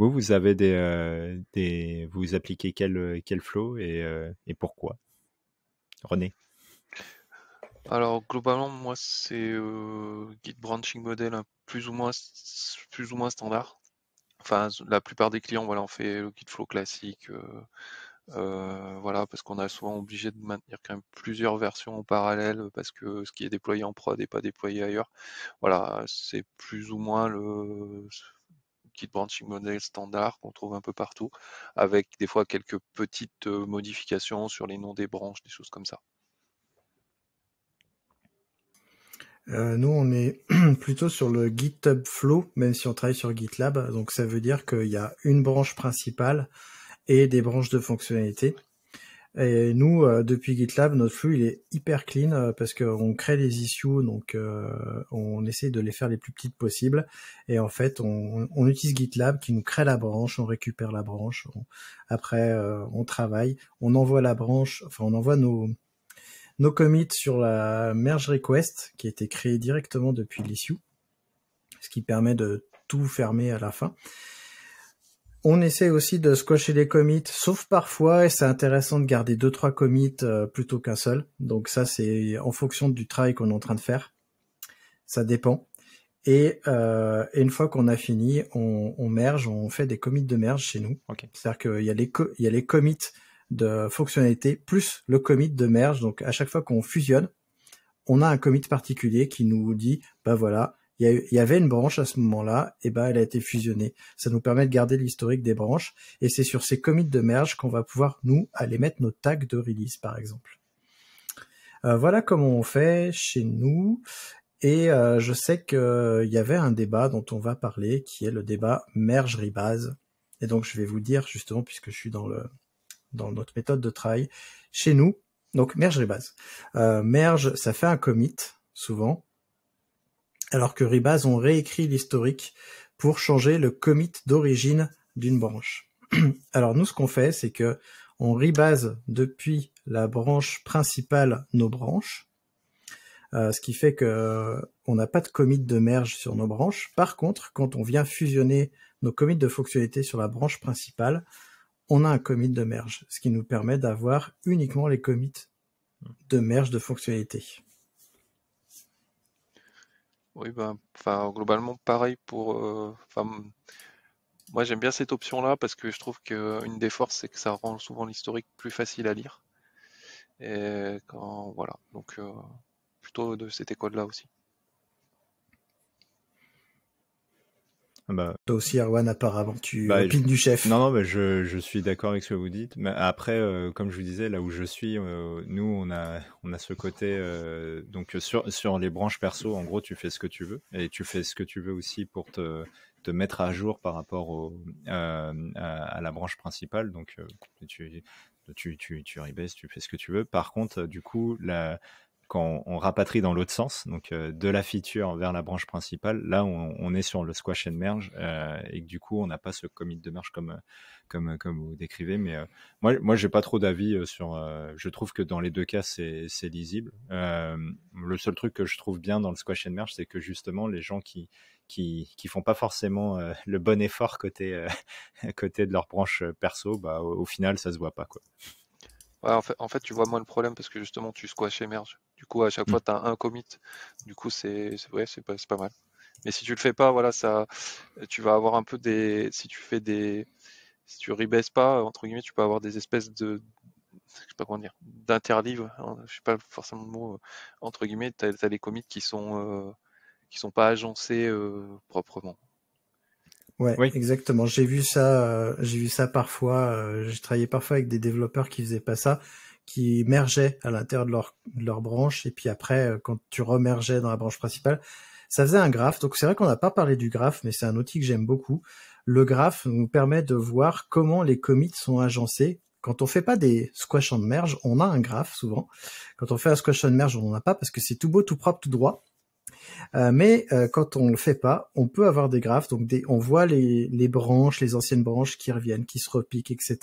Vous, vous avez des, euh, vous appliquez quel, euh, quel flow euh, et, pourquoi René Alors globalement, moi c'est le Git branching model hein, plus ou moins plus ou moins standard. Enfin, la plupart des clients, voilà, on fait le Git flow classique. voilà, parce qu'on a souvent obligé de maintenir quand même plusieurs versions en parallèle parce que ce qui est déployé en prod n'est pas déployé ailleurs. Voilà, c'est plus ou moins le, kit branching model standard qu'on trouve un peu partout, avec des fois quelques petites modifications sur les noms des branches, des choses comme ça. Euh, nous, on est [CLEARS THROAT] plutôt sur le GitHub Flow, même si on travaille sur GitLab. Donc, ça veut dire qu'il y a une branche principale et des branches de fonctionnalités. Et nous, euh, depuis GitLab, notre flux il est hyper clean euh, parce qu'on crée les issues, donc euh, on essaie de les faire les plus petites possibles. Et en fait, on, on, utilise GitLab qui nous crée la branche, on récupère la branche. après, euh, on travaille, on envoie la branche, enfin on envoie nos nos commits sur la merge request qui a été créée directement depuis l'issue, ce qui permet de tout fermer à la fin. On essaie aussi de squasher les commits, sauf parfois, et c'est intéressant de garder deux trois commits euh, plutôt qu'un seul. Donc ça, c'est en fonction du travail qu'on est en train de faire. Ça dépend. Et, euh, une fois qu'on a fini, on, merge, on fait des commits de merge chez nous. C'est-à-dire qu'il y a les il y a les commits de fonctionnalité plus le commit de merge. Donc à chaque fois qu'on fusionne, on a un commit particulier qui nous dit, bah voilà, il y, avait une branche à ce moment-là, et ben elle a été fusionnée. Ça nous permet de garder l'historique des branches, et c'est sur ces commits de merge qu'on va pouvoir nous aller mettre nos tags de release, par exemple. Euh, voilà comment on fait chez nous. Et euh, je sais qu'il euh, y avait un débat dont on va parler, qui est le débat merge rebase. Et donc je vais vous dire justement, puisque je suis dans le dans notre méthode de travail, chez nous, donc merge rebase. merge, ça fait un commit souvent, alors que Rebase, on réécrit l'historique pour changer le commit d'origine d'une branche. [CLEARS THROAT] Alors nous, ce qu'on fait, c'est que on rebase depuis la branche principale nos branches, euh, ce qui fait que on n'a pas de commit de merge sur nos branches. Par contre, quand on vient fusionner nos commits de fonctionnalité sur la branche principale, on a un commit de merge, ce qui nous permet d'avoir uniquement les commits de merge de fonctionnalité. Oui, ben, enfin, globalement, pareil pour. euh, moi, j'aime bien cette option-là parce que je trouve qu'une des forces, c'est que ça rend souvent l'historique plus facile à lire. Et quand, voilà. Donc, euh, plutôt de cette école-là aussi. Ah bah. Toi aussi, Arwan, apparemment, tu bah, opines du chef. Non, non, mais je, je suis d'accord avec ce que vous dites. Mais après, euh, comme je vous disais, là où je suis, euh, nous, on a, on a ce côté. Euh, donc, sur, sur les branches perso, en gros, tu fais ce que tu veux. Et tu fais ce que tu veux aussi pour te, te mettre à jour par rapport au, à, la branche principale. Donc, tu, tu, tu, tu, tu tu fais ce que tu veux. Par contre, du coup, la quand on, rapatrie dans l'autre sens, donc euh, de la feature vers la branche principale, là on, est sur le squash and merge euh, et du coup on n'a pas ce commit de merge comme vous décrivez. Mais euh, moi moi j'ai pas trop d'avis sur. je trouve que dans les deux cas c'est lisible. le seul truc que je trouve bien dans le squash and merge, c'est que justement les gens qui qui, font pas forcément le bon effort [LAUGHS] côté de leur branche perso, bah au, au final ça se voit pas quoi en, fait, tu vois moins le problème parce que justement, tu squash Du coup, à chaque mm. fois, tu as un commit. Du coup, c'est ouais, pas, pas mal. Mais si tu le fais pas, voilà, ça, tu vas avoir un peu des. Si tu fais des. Si tu pas, entre guillemets, tu peux avoir des espèces de. Je sais pas comment dire. Hein, je sais pas forcément le mot. Euh, entre guillemets, tu as, des commits qui sont. Euh, qui sont pas agencés euh, proprement. Ouais, oui. exactement. J'ai vu ça, euh, j'ai vu ça parfois. Euh, j'ai travaillé parfois avec des développeurs qui faisaient pas ça, qui mergeaient à l'intérieur de leur, de leur branche et puis après, euh, quand tu remergeais dans la branche principale, ça faisait un graphe. Donc c'est vrai qu'on n'a pas parlé du graphe, mais c'est un outil que j'aime beaucoup. Le graphe nous permet de voir comment les commits sont agencés. Quand on fait pas des squash on merge, on a un graphe souvent. Quand on fait un squash on merge, on n'en a pas parce que c'est tout beau, tout propre, tout droit. Euh, mais euh, quand on le fait pas, on peut avoir des graphes. Donc on voit les, branches, les anciennes branches qui reviennent, qui se repiquent, etc.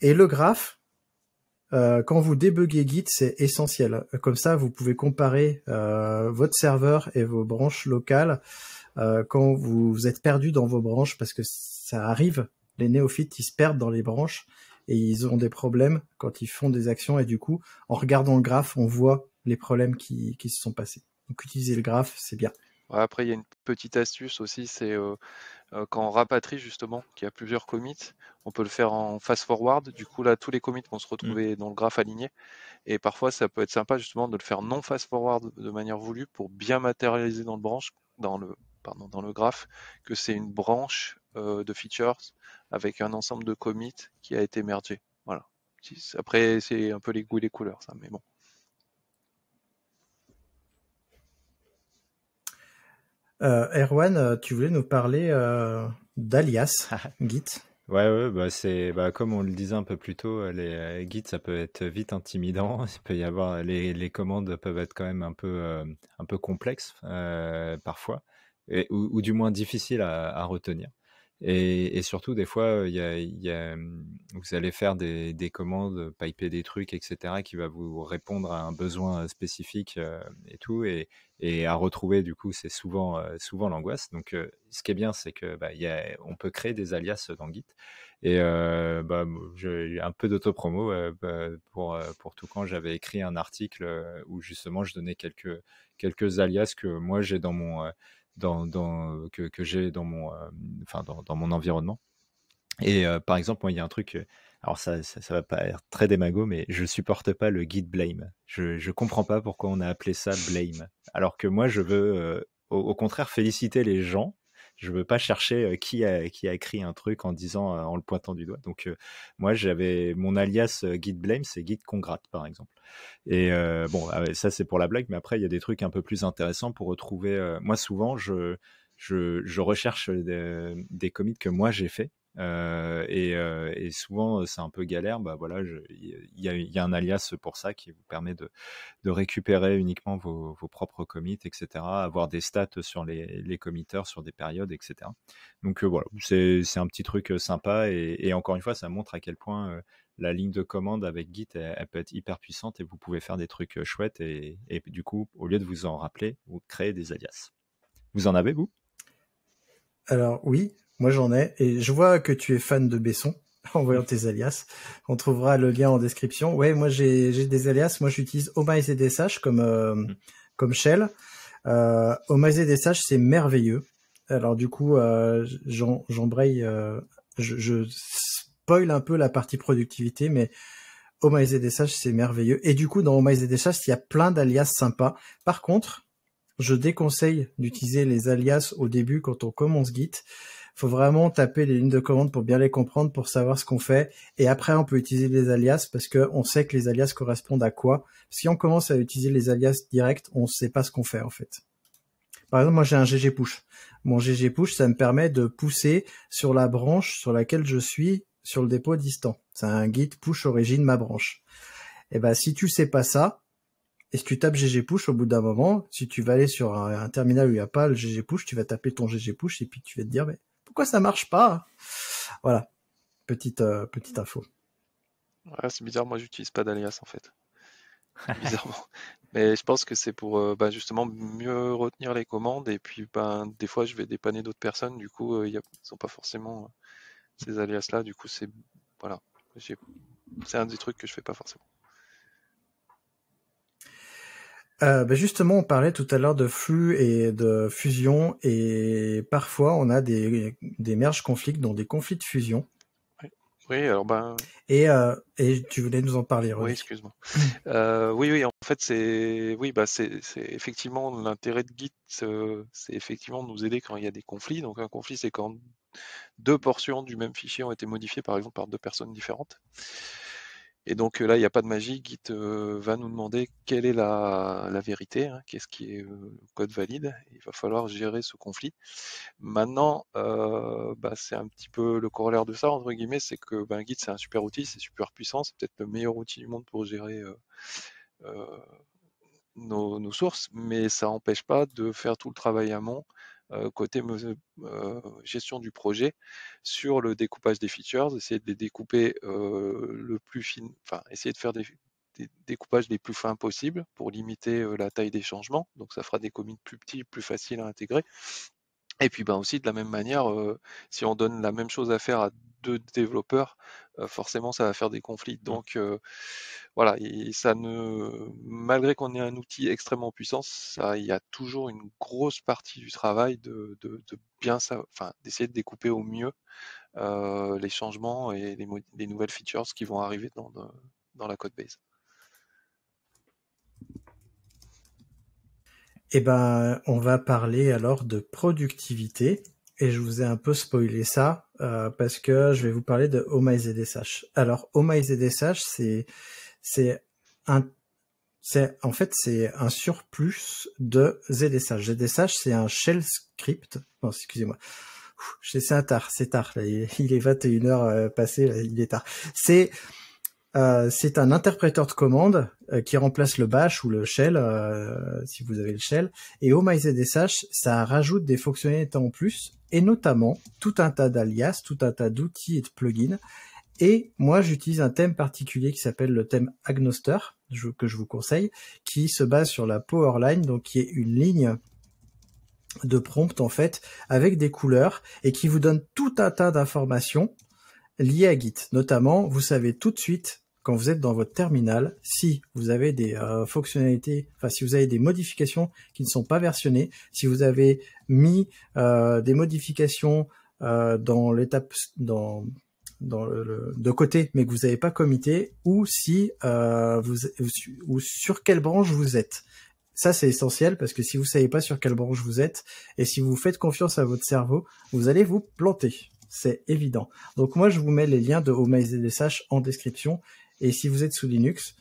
Et le graphe, euh, quand vous débuguez Git, c'est essentiel. Comme ça, vous pouvez comparer votre serveur et vos branches locales quand vous, êtes perdu dans vos branches, parce que ça arrive. Les néophytes, ils se perdent dans les branches et ils ont des problèmes quand ils font des actions et du coup, en regardant le graphe, on voit les problèmes qui se sont passés. Donc utiliser le graphe, c'est bien. Après, il y a une petite astuce aussi, c'est euh, euh, quand on rapatrie justement, qu'il y a plusieurs commits, on peut le faire en fast forward. Du coup, là, tous les commits vont se mm. retrouver dans le graphe aligné. Et parfois, ça peut être sympa justement de le faire non fast forward de manière voulue pour bien matérialiser dans le branche, dans le, pardon, dans le graphe, que c'est une branche euh, de features avec un ensemble de commits qui a été mergé. Voilà. Après, c'est un peu les goûts et les couleurs, ça, mais bon. Euh, Erwan, euh, tu voulais nous parler euh, d'alias [LAUGHS] ah. Git Ouais, bah c'est bah, comme on le disait un peu plus tôt, les Git ça peut être vite intimidant. [LAUGHS] Il peut y avoir les, commandes peuvent être quand même un peu un peu complexes parfois, ou, du moins difficiles à retenir. Et, surtout, des fois, mmh, vous allez faire des, commandes, piper des trucs, etc., qui va vous répondre à un besoin spécifique et tout. Et, à retrouver, du coup, c'est souvent, souvent l'angoisse. Donc, ce qui est bien, c'est qu'on bah, peut créer des alias dans Git. Et bah, j'ai eu un peu d'autopromo bah, pour, pour tout quand j'avais écrit un article où justement je donnais quelques, quelques alias que moi j'ai dans mon que, j'ai dans, mon, euh, dans, mon environnement. Et euh, par exemple, moi, il y a un truc. Euh, alors ça, ça, va pas être très démago, mais je supporte pas le guide blame. Je, je comprends pas pourquoi on a appelé ça blame. Alors que moi, je veux au, contraire féliciter les gens je veux pas chercher qui a, qui a écrit un truc en disant, en le pointant du doigt. Donc, moi, j'avais mon alias Guide Blame, c'est Git Congrat, par exemple. Et bon, ah ça, c'est pour la blague, mais après, il y a des trucs un peu plus intéressants pour retrouver. moi, souvent, je, je, je recherche des, des que moi j'ai fait euh, euh, et, souvent, c'est un peu galère. Bah voilà, il y, a un alias pour ça qui vous permet de, récupérer uniquement vos, propres commits, etc. Avoir des stats sur les, les sur des périodes, etc. Donc euh, voilà, c'est un petit truc sympa et, encore une fois, ça montre à quel point la ligne de commande avec Git, elle, peut être hyper puissante et vous pouvez faire des trucs chouettes. Et, et, du coup, au lieu de vous en rappeler, vous créez des alias. Vous en avez, vous Alors oui, moi, j'en ai. Et je vois que tu es fan de Besson [LAUGHS] en voyant tes alias. On trouvera le lien en description. Ouais, moi, j'ai des alias. Moi, j'utilise OmaZSH comme, euh, mm. comme shell. Euh, Sages, c'est merveilleux. Alors, du coup, euh, j'embraye, euh, je, je, spoil un peu la partie productivité, mais Sages, c'est merveilleux. Et du coup, dans Sages, il y a plein d'alias sympas. Par contre, je déconseille d'utiliser les alias au début quand on commence Git faut vraiment taper les lignes de commande pour bien les comprendre, pour savoir ce qu'on fait. Et après, on peut utiliser les alias parce que on sait que les alias correspondent à quoi. Si on commence à utiliser les alias directs, on ne sait pas ce qu'on fait en fait. Par exemple, moi j'ai un GG push. Mon GG push, ça me permet de pousser sur la branche sur laquelle je suis sur le dépôt distant. C'est un guide push origine ma branche. Et eh ben si tu sais pas ça, et si tu tapes GG push au bout d'un moment, si tu vas aller sur un, terminal où il n'y a pas le GG push, tu vas taper ton GG push et puis tu vas te dire mais ça marche pas Voilà, petite euh, petite info. c'est bizarre, moi j'utilise pas d'alias en fait. Bizarrement. [LAUGHS] Mais je pense que c'est pour euh, bah, justement mieux retenir les commandes et puis ben des fois je vais dépanner d'autres personnes, du coup il euh, y a... ils pas forcément ces alias là, du coup c'est voilà. C'est un des trucs que je fais pas forcément. Euh, bah, justement, on parlait tout à l'heure de flux et de fusion, et parfois on a des, des merges conflits, dont des conflits de fusion. Oui, alors ben. Et, euh, et tu voulais nous en parler, Oui, excuse-moi. Mm. Euh, oui, oui, en fait, c'est oui, bah, c'est effectivement l'intérêt de Git, euh, c'est effectivement de nous aider quand il y a des conflits. Donc un conflit, c'est quand deux portions du même fichier ont été modifiées, par exemple, par deux personnes différentes. Et donc là, il n'y a pas de magie. Git euh, va nous demander quelle est la, vérité, hein, qu'est-ce qui est euh, le code valide. Il va falloir gérer ce conflit. Maintenant, euh, bah, c'est un petit peu le corollaire de ça, entre guillemets, c'est que ben, Git, c'est un super outil, c'est super puissant, c'est peut-être le meilleur outil du monde pour gérer nos, nos, sources, mais ça n'empêche pas de faire tout le travail à amont euh, côté euh, gestion du projet sur le découpage des features, essayer de les découper euh, le plus fin, enfin essayer de faire des, des découpages les plus fins possibles pour limiter la taille des changements. Donc ça fera des commits plus petits, plus faciles à intégrer. Et puis ben aussi de la même manière, si on donne la même chose à faire à deux développeurs, forcément ça va faire des conflits. Mmh. Donc voilà, et ça ne, malgré qu'on ait un outil extrêmement puissant, ça, il y a toujours une grosse partie du travail de, de, bien, ça, enfin d'essayer de découper au mieux les changements et les, les, nouvelles features qui vont arriver dans, dans la code base. Eh ben, on va parler alors de productivité. Et je vous ai un peu spoilé ça euh, parce que je vais vous parler de ZSH. Alors, OMAZDSH, c'est c'est un c'est en fait c'est un surplus de ZSH. ZSH, c'est un shell script. Non, excusez-moi. C'est un tard, c'est tard. il est 21h euh, passé, il est tard. C'est euh, c'est un interpréteur de commande euh, qui remplace le bash ou le shell, euh, si vous avez le shell. Et au oh MyZSH, ça rajoute des fonctionnalités en plus, et notamment tout un tas d'alias, tout un tas d'outils et de plugins. Et moi, j'utilise un thème particulier qui s'appelle le thème Agnoster, que je vous conseille, qui se base sur la Powerline, donc qui est une ligne de prompt en fait, avec des couleurs, et qui vous donne tout un tas d'informations liées à Git. Notamment, vous savez tout de suite quand vous êtes dans votre terminal, si vous avez des euh, fonctionnalités, enfin si vous avez des modifications qui ne sont pas versionnées, si vous avez mis euh, des modifications euh, dans l'étape dans dans de côté, mais que vous n'avez pas commité, ou si vous ou sur quelle branche vous êtes. Ça, c'est essentiel parce que si vous savez pas sur quelle branche vous êtes et si vous faites confiance à votre cerveau, vous allez vous planter c'est évident. Donc moi, je vous mets les liens de DSH en description. Et si vous êtes sous Linux,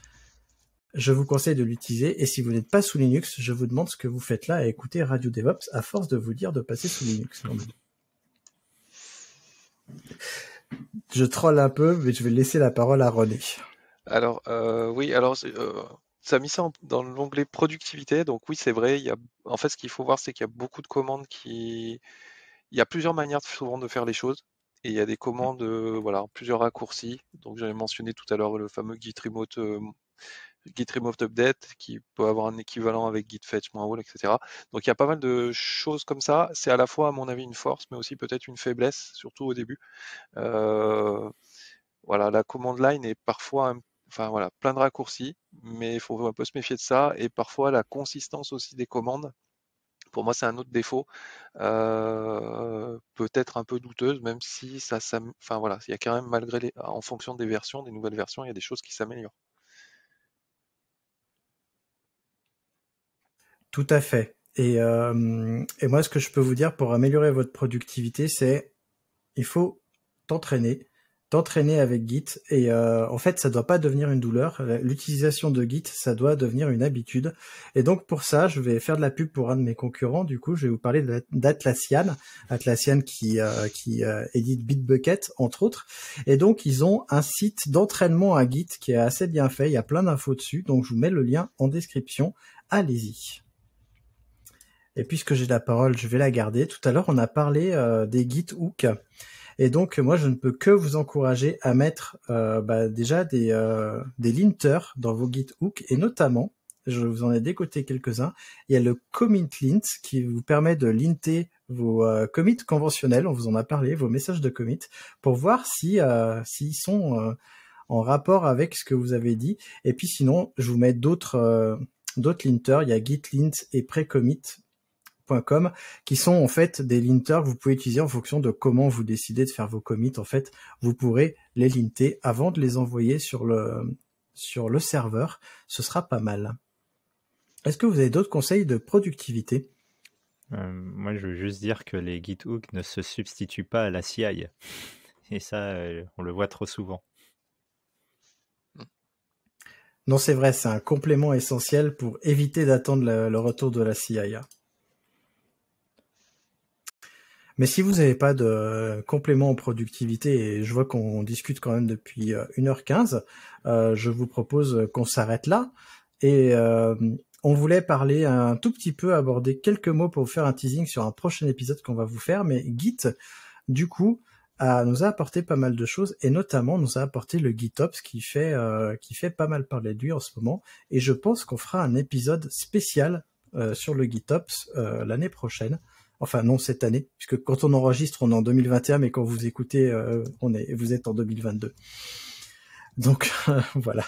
je vous conseille de l'utiliser. Et si vous n'êtes pas sous Linux, je vous demande ce que vous faites là à écouter Radio DevOps à force de vous dire de passer sous Linux. Je troll un peu, mais je vais laisser la parole à René. Alors, euh, oui, alors, euh, ça a mis ça dans l'onglet productivité. Donc, oui, c'est vrai. Il y a, en fait, ce qu'il faut voir, c'est qu'il y a beaucoup de commandes qui, il y a plusieurs manières souvent de faire les choses. Et il y a des mmh. commandes, euh, voilà, plusieurs raccourcis. Donc j'avais mentionné tout à l'heure le fameux Git Remote, euh, Git Remote Update qui peut avoir un équivalent avec Git fetch etc. Donc il y a pas mal de choses comme ça. C'est à la fois, à mon avis, une force, mais aussi peut-être une faiblesse, surtout au début. Euh, voilà, la commande line est parfois enfin voilà, plein de raccourcis, mais il faut un peu se méfier de ça. Et parfois, la consistance aussi des commandes pour moi, c'est un autre défaut, euh, peut-être un peu douteuse, même si ça, ça, enfin voilà, il y a quand même malgré en fonction des versions, des nouvelles versions, il y a des choses qui s'améliorent. Tout à fait. Et, euh, et moi, ce que je peux vous dire pour améliorer votre productivité, c'est il faut t'entraîner d'entraîner avec Git et euh, en fait ça doit pas devenir une douleur l'utilisation de Git ça doit devenir une habitude et donc pour ça je vais faire de la pub pour un de mes concurrents du coup je vais vous parler d'Atlassian Atlassian qui euh, qui euh, édite Bitbucket entre autres et donc ils ont un site d'entraînement à Git qui est assez bien fait il y a plein d'infos dessus donc je vous mets le lien en description allez-y et puisque j'ai la parole je vais la garder tout à l'heure on a parlé des Git hook et donc, moi, je ne peux que vous encourager à mettre euh, bah, déjà des, euh, linters dans vos Git Hooks et notamment, je vous en ai décoté quelques-uns, il y a le commit lint qui vous permet de linter vos euh, commits conventionnels, on vous en a parlé, vos messages de commit, pour voir si euh, s'ils sont en rapport avec ce que vous avez dit. Et puis sinon, je vous mets d'autres d'autres linters, il y a git lint et pré commit qui sont en fait des linters que vous pouvez utiliser en fonction de comment vous décidez de faire vos commits. En fait, vous pourrez les linter avant de les envoyer sur le, sur le serveur. Ce sera pas mal. Est-ce que vous avez d'autres conseils de productivité euh, Moi, je veux juste dire que les GitHub ne se substituent pas à la CI. [LAUGHS] Et ça, euh, on le voit trop souvent. Non, c'est vrai, c'est un complément essentiel pour éviter d'attendre le, le, retour de la CIA. Mais si vous n'avez pas de euh, complément en productivité, et je vois qu'on discute quand même depuis 1h15, euh, euh, je vous propose qu'on s'arrête là. Et on voulait parler un tout petit peu, aborder quelques mots pour vous faire un teasing sur un prochain épisode qu'on va vous faire. Mais Git, du coup, nous a apporté pas mal de choses et notamment nous a apporté le GitOps qui fait qui fait pas mal parler de lui en ce moment. Et je pense qu'on fera un épisode spécial sur le GitOps l'année prochaine. Enfin non, cette année, puisque quand on enregistre, on est en 2021, mais quand vous écoutez, euh, on est, vous êtes en 2022. Donc [LAUGHS] voilà.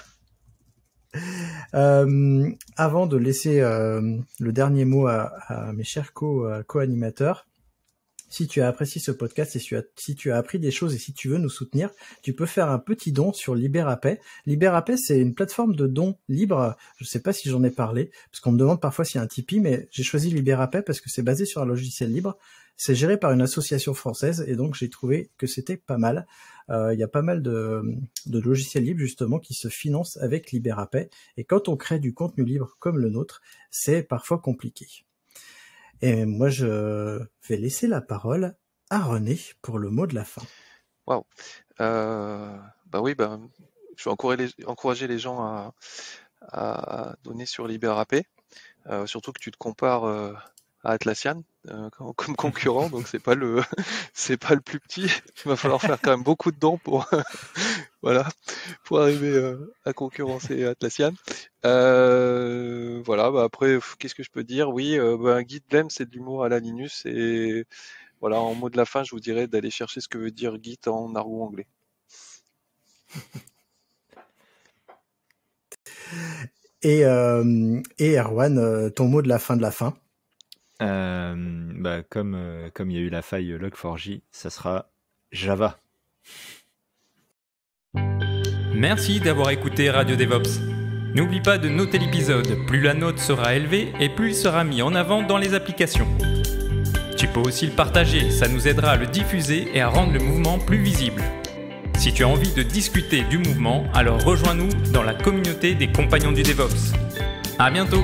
Euh, avant de laisser euh, le dernier mot à, à mes chers co-animateurs, si tu as apprécié ce podcast et si tu as appris des choses et si tu veux nous soutenir, tu peux faire un petit don sur Liberapay. Liberapay c'est une plateforme de dons libre. Je ne sais pas si j'en ai parlé, parce qu'on me demande parfois s'il y a un Tipeee, mais j'ai choisi Liberapay parce que c'est basé sur un logiciel libre. C'est géré par une association française et donc j'ai trouvé que c'était pas mal. Euh, il y a pas mal de, de, logiciels libres justement qui se financent avec Liberapay. Et quand on crée du contenu libre comme le nôtre, c'est parfois compliqué. Et moi, je vais laisser la parole à René pour le mot de la fin. Waouh. Euh, bah oui, ben je vais encourager les, encourager les gens à, à donner sur l'Iberapé. Euh, surtout que tu te compares euh, à Atlassian euh, [LAUGHS] comme concurrent, donc c'est pas le [LAUGHS] c'est pas le plus petit. Il va falloir faire quand même beaucoup de dents pour [LAUGHS] voilà pour arriver euh, à concurrencer Atlassian. Euh, voilà. Bah après, qu'est-ce que je peux dire Oui, euh, bah, Guide c'est de l'humour à la Linus et voilà. En mot de la fin, je vous dirais d'aller chercher ce que veut dire Git en argot anglais. Et, et Erwan, ton mot de la fin de la fin. Euh, bah, comme, euh, comme il y a eu la faille Log4j, ça sera Java. Merci d'avoir écouté Radio DevOps. N'oublie pas de noter l'épisode, plus la note sera élevée et plus il sera mis en avant dans les applications. Tu peux aussi le partager, ça nous aidera à le diffuser et à rendre le mouvement plus visible. Si tu as envie de discuter du mouvement, alors rejoins-nous dans la communauté des compagnons du DevOps. À bientôt!